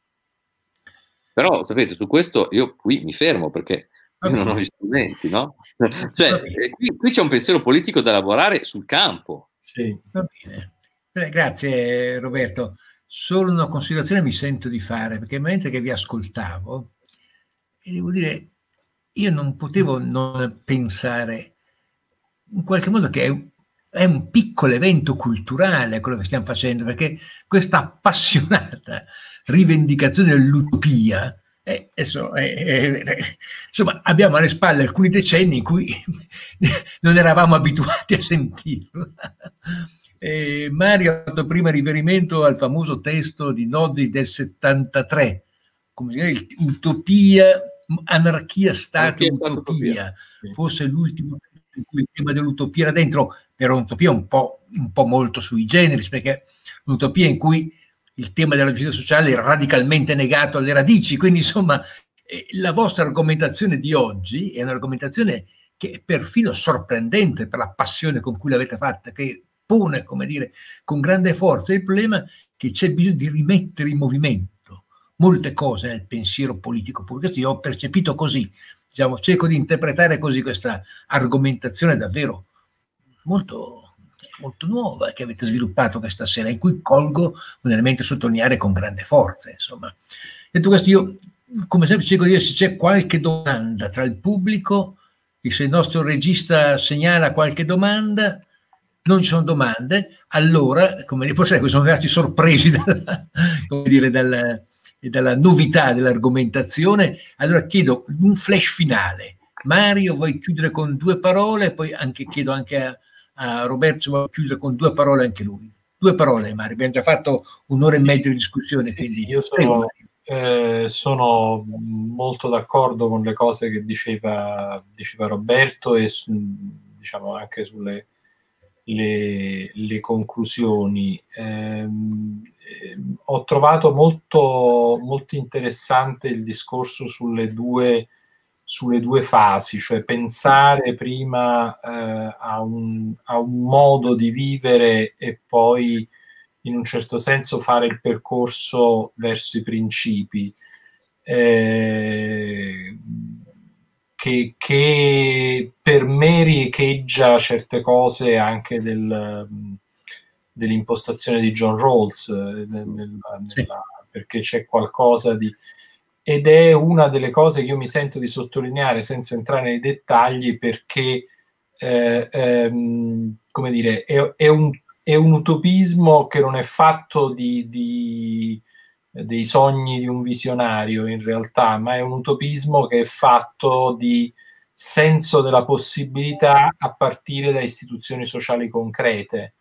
Però sapete, su questo io qui mi fermo perché non ho gli strumenti, no? cioè, eh, qui, qui, c'è un pensiero politico da lavorare sul campo. Sì, va bene. Eh, grazie Roberto. Solo una considerazione mi sento di fare, perché mentre vi ascoltavo, devo dire, io non potevo non pensare in qualche modo che è un, è un piccolo evento culturale quello che stiamo facendo, perché questa appassionata rivendicazione dell'utopia eh, insomma, eh, eh, eh, insomma, abbiamo alle spalle alcuni decenni in cui non eravamo abituati a sentirla. Eh, Mario ha fatto prima riferimento al famoso testo di Nozzi del 73, come si chiama, Utopia, Anarchia, Stato, Utopia, Utopia. Sì. forse l'ultimo in cui il tema dell'utopia era dentro, però un'utopia un po', un po' molto sui generis, perché un'utopia in cui il tema della giustizia sociale è radicalmente negato alle radici, quindi insomma eh, la vostra argomentazione di oggi è un'argomentazione che è perfino sorprendente per la passione con cui l'avete fatta, che pone, come dire, con grande forza il problema che c'è bisogno di rimettere in movimento molte cose nel pensiero politico Questo Io ho percepito così, diciamo, cerco di interpretare così questa argomentazione davvero molto molto nuova che avete sviluppato questa sera, in cui colgo un elemento a sottolineare con grande forza. Insomma. Detto questo, io come sempre cerco di dire se c'è qualche domanda tra il pubblico e se il nostro regista segnala qualche domanda, non ci sono domande, allora, come posso dire, sono rimasti sorpresi dalla, dire, dalla, dalla novità dell'argomentazione, allora chiedo un flash finale. Mario, vuoi chiudere con due parole? Poi anche, chiedo anche a, a eh, Roberto vuole chiudere con due parole anche lui. Due parole, Mario, abbiamo già fatto un'ora sì, e mezzo di discussione. Sì, quindi... Sì, io sono, eh, sono, molto d'accordo con le cose che diceva, diceva Roberto e su, diciamo anche sulle le, le conclusioni. Eh, ho trovato molto, molto interessante il discorso sulle due sulle due fasi, cioè pensare prima eh, a, un, a, un, modo di vivere e poi in un certo senso fare il percorso verso i principi. Eh, che, che, per me riecheggia certe cose anche del, dell'impostazione di John Rawls, eh, nella, sì. nella, perché c'è qualcosa di, ed è una delle cose che io mi sento di sottolineare senza entrare nei dettagli perché eh, ehm, come dire, è, è, un, è, un, utopismo che non è fatto di, di, dei sogni di un visionario in realtà, ma è un utopismo che è fatto di senso della possibilità a partire da istituzioni sociali concrete.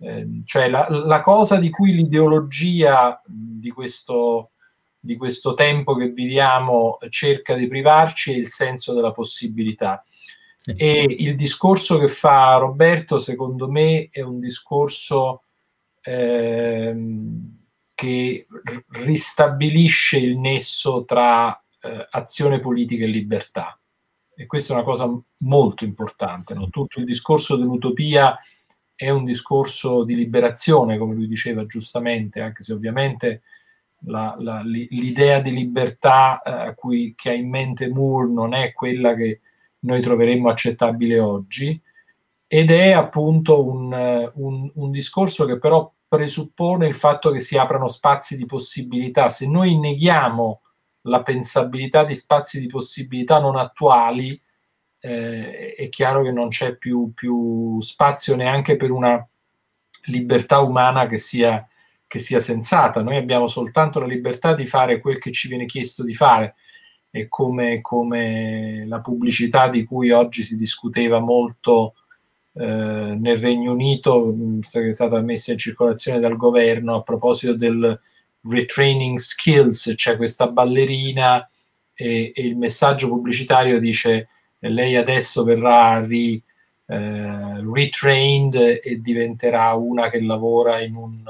Eh, cioè la, la, cosa di cui l'ideologia di questo di questo tempo che viviamo cerca di privarci è il senso della possibilità. E il discorso che fa Roberto, secondo me, è un discorso eh, che ristabilisce il nesso tra eh, azione politica e libertà. E questa è una cosa molto importante. No? Tutto il discorso dell'utopia è un discorso di liberazione, come lui diceva giustamente, anche se ovviamente la, la, l'idea di libertà eh, cui, che ha in mente Moore non è quella che noi troveremmo accettabile oggi ed è appunto un, eh, un, un discorso che però presuppone il fatto che si aprano spazi di possibilità. Se noi neghiamo la pensabilità di spazi di possibilità non attuali, eh, è chiaro che non c'è più, più, spazio neanche per una libertà umana che sia che sia sensata. Noi abbiamo soltanto la libertà di fare quel che ci viene chiesto di fare e come, come la pubblicità di cui oggi si discuteva molto eh, nel Regno Unito, che è stata messa in circolazione dal governo a proposito del retraining skills, cioè questa ballerina e, e il messaggio pubblicitario dice lei adesso verrà ri, eh, retrained e diventerà una che lavora in un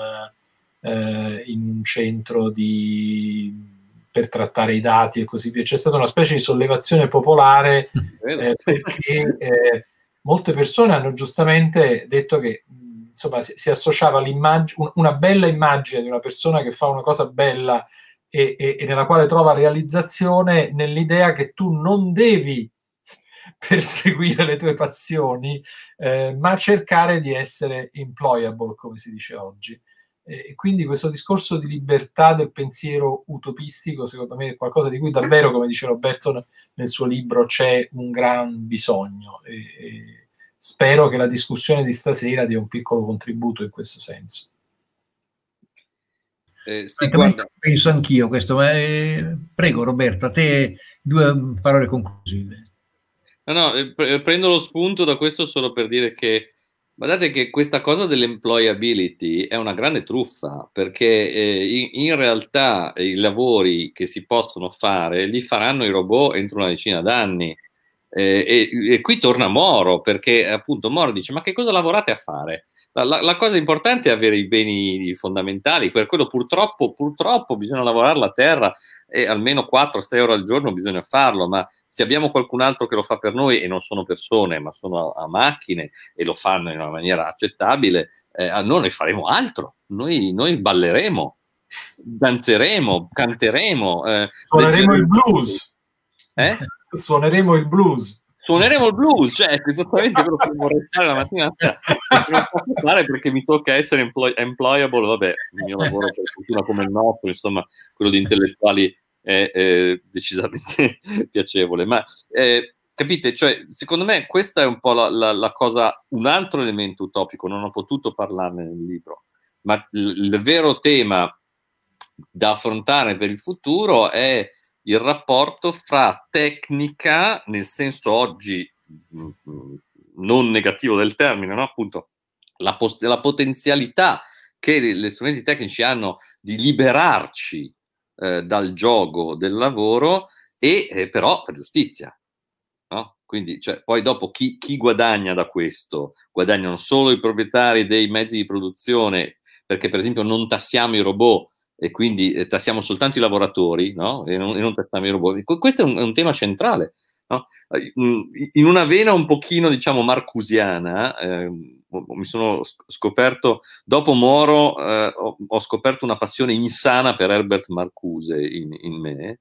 eh, in un centro di per trattare i dati e così via. C'è stata una specie di sollevazione popolare eh, perché eh, molte persone hanno giustamente detto che insomma, si, si associava un, una bella immagine di una persona che fa una cosa bella e, e, e nella quale trova realizzazione nell'idea che tu non devi perseguire le tue passioni, eh, ma cercare di essere employable, come si dice oggi. E quindi questo discorso di libertà del pensiero utopistico, secondo me, è qualcosa di cui davvero, come dice Roberto nel suo libro, c'è un gran bisogno. E, e spero che la discussione di stasera dia un piccolo contributo in questo senso. Eh, penso anch'io questo, ma eh, prego Roberto, a te due parole conclusive. No, no, eh, prendo lo spunto da questo solo per dire che Guardate che questa cosa dell'employability è una grande truffa, perché eh, in, in, realtà i lavori che si possono fare li faranno i robot entro una decina d'anni. Eh, e, e qui torna Moro, perché appunto Moro dice: Ma che cosa lavorate a fare? La, la, cosa importante è avere i beni fondamentali, per quello purtroppo, purtroppo bisogna lavorare la terra e almeno 4-6 ore al giorno bisogna farlo, ma se abbiamo qualcun altro che lo fa per noi e non sono persone ma sono a, a macchine e lo fanno in una maniera accettabile, eh, noi faremo altro, noi, noi balleremo, danzeremo, canteremo. Eh, Suoneremo leggeremo... il blues. Eh? Suoneremo il blues suoneremo il blues, cioè esattamente quello che vorrei fare la mattina fare perché mi tocca essere employ- employable, vabbè, il mio lavoro per cioè, fortuna come il nostro, insomma, quello di intellettuali è, è decisamente piacevole, ma eh, capite, cioè, secondo me questa è un po' la, la, la, cosa, un altro elemento utopico, non ho potuto parlarne nel libro, ma il, il vero tema da affrontare per il futuro è il rapporto fra tecnica, nel senso oggi mm, mm, non negativo del termine, no? appunto la, post- la potenzialità che gli strumenti tecnici hanno di liberarci eh, dal gioco del lavoro e eh, però la giustizia. No? Quindi cioè, poi dopo chi, chi guadagna da questo? Guadagnano solo i proprietari dei mezzi di produzione perché per esempio non tassiamo i robot e quindi eh, tassiamo soltanto i lavoratori no? e, non, e, non, tassiamo i robot. Questo è un, è un tema centrale. No? Mm, in una vena un pochino, diciamo, marcusiana, eh, mi sono scoperto, dopo Moro eh, ho, ho, scoperto una passione insana per Herbert Marcuse in, in me,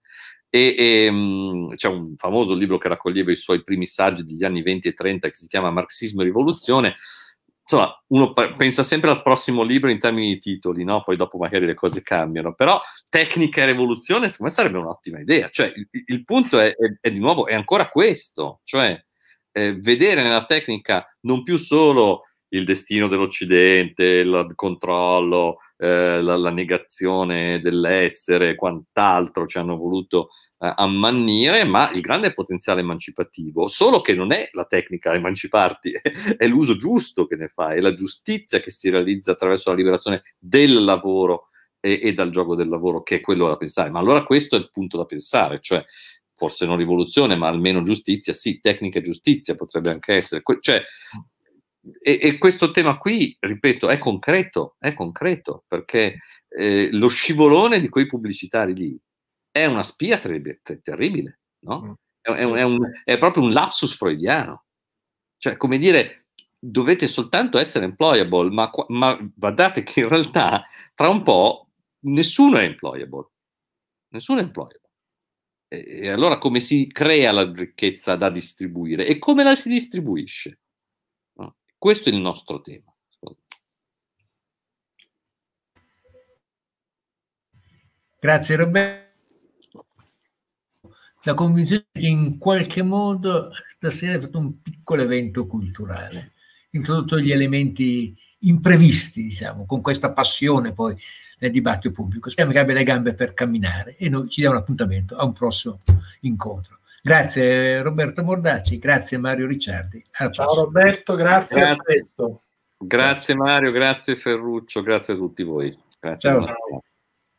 e, e mm, c'è un famoso libro che raccoglieva i suoi primi saggi degli anni 20 e 30 che si chiama Marxismo e rivoluzione insomma, uno pensa sempre al prossimo libro in termini di titoli, no? Poi dopo magari le cose cambiano, però tecnica e rivoluzione secondo me sarebbe un'ottima idea, cioè il, il punto è, è, è, di nuovo, è ancora questo, cioè eh, vedere nella tecnica non più solo il destino dell'Occidente, il controllo, eh, la, la, negazione dell'essere e quant'altro ci hanno voluto eh, ammannire, ma il grande potenziale emancipativo, solo che non è la tecnica a emanciparti, è l'uso giusto che ne fai, è la giustizia che si realizza attraverso la liberazione del lavoro e, e dal gioco del lavoro, che è quello da pensare. Ma allora questo è il punto da pensare, cioè forse non rivoluzione, ma almeno giustizia, sì, tecnica e giustizia potrebbe anche essere. Que- cioè, e, e, questo tema qui, ripeto, è concreto, è concreto perché eh, lo scivolone di quei pubblicitari lì è una spia terribile, terribile no? Mm. È, è, un, è, un, è proprio un lapsus freudiano. Cioè, come dire, dovete soltanto essere employable, ma, ma, guardate che in realtà tra un po' nessuno è employable. Nessuno è employable. E, e allora come si crea la ricchezza da distribuire e come la si distribuisce? Questo è il nostro tema. Grazie Roberto. La convinzione che in qualche modo stasera è stato un piccolo evento culturale, introdotto gli elementi imprevisti, diciamo, con questa passione poi nel dibattito pubblico. Speriamo che abbia le gambe per camminare e noi ci diamo l'appuntamento a un prossimo incontro. Grazie eh, Roberto Bordacci, grazie Mario Ricciardi. Ciao prossima. Roberto, grazie, grazie, a presto. Grazie Mario, grazie Ferruccio, grazie a tutti voi. Grazie Ciao.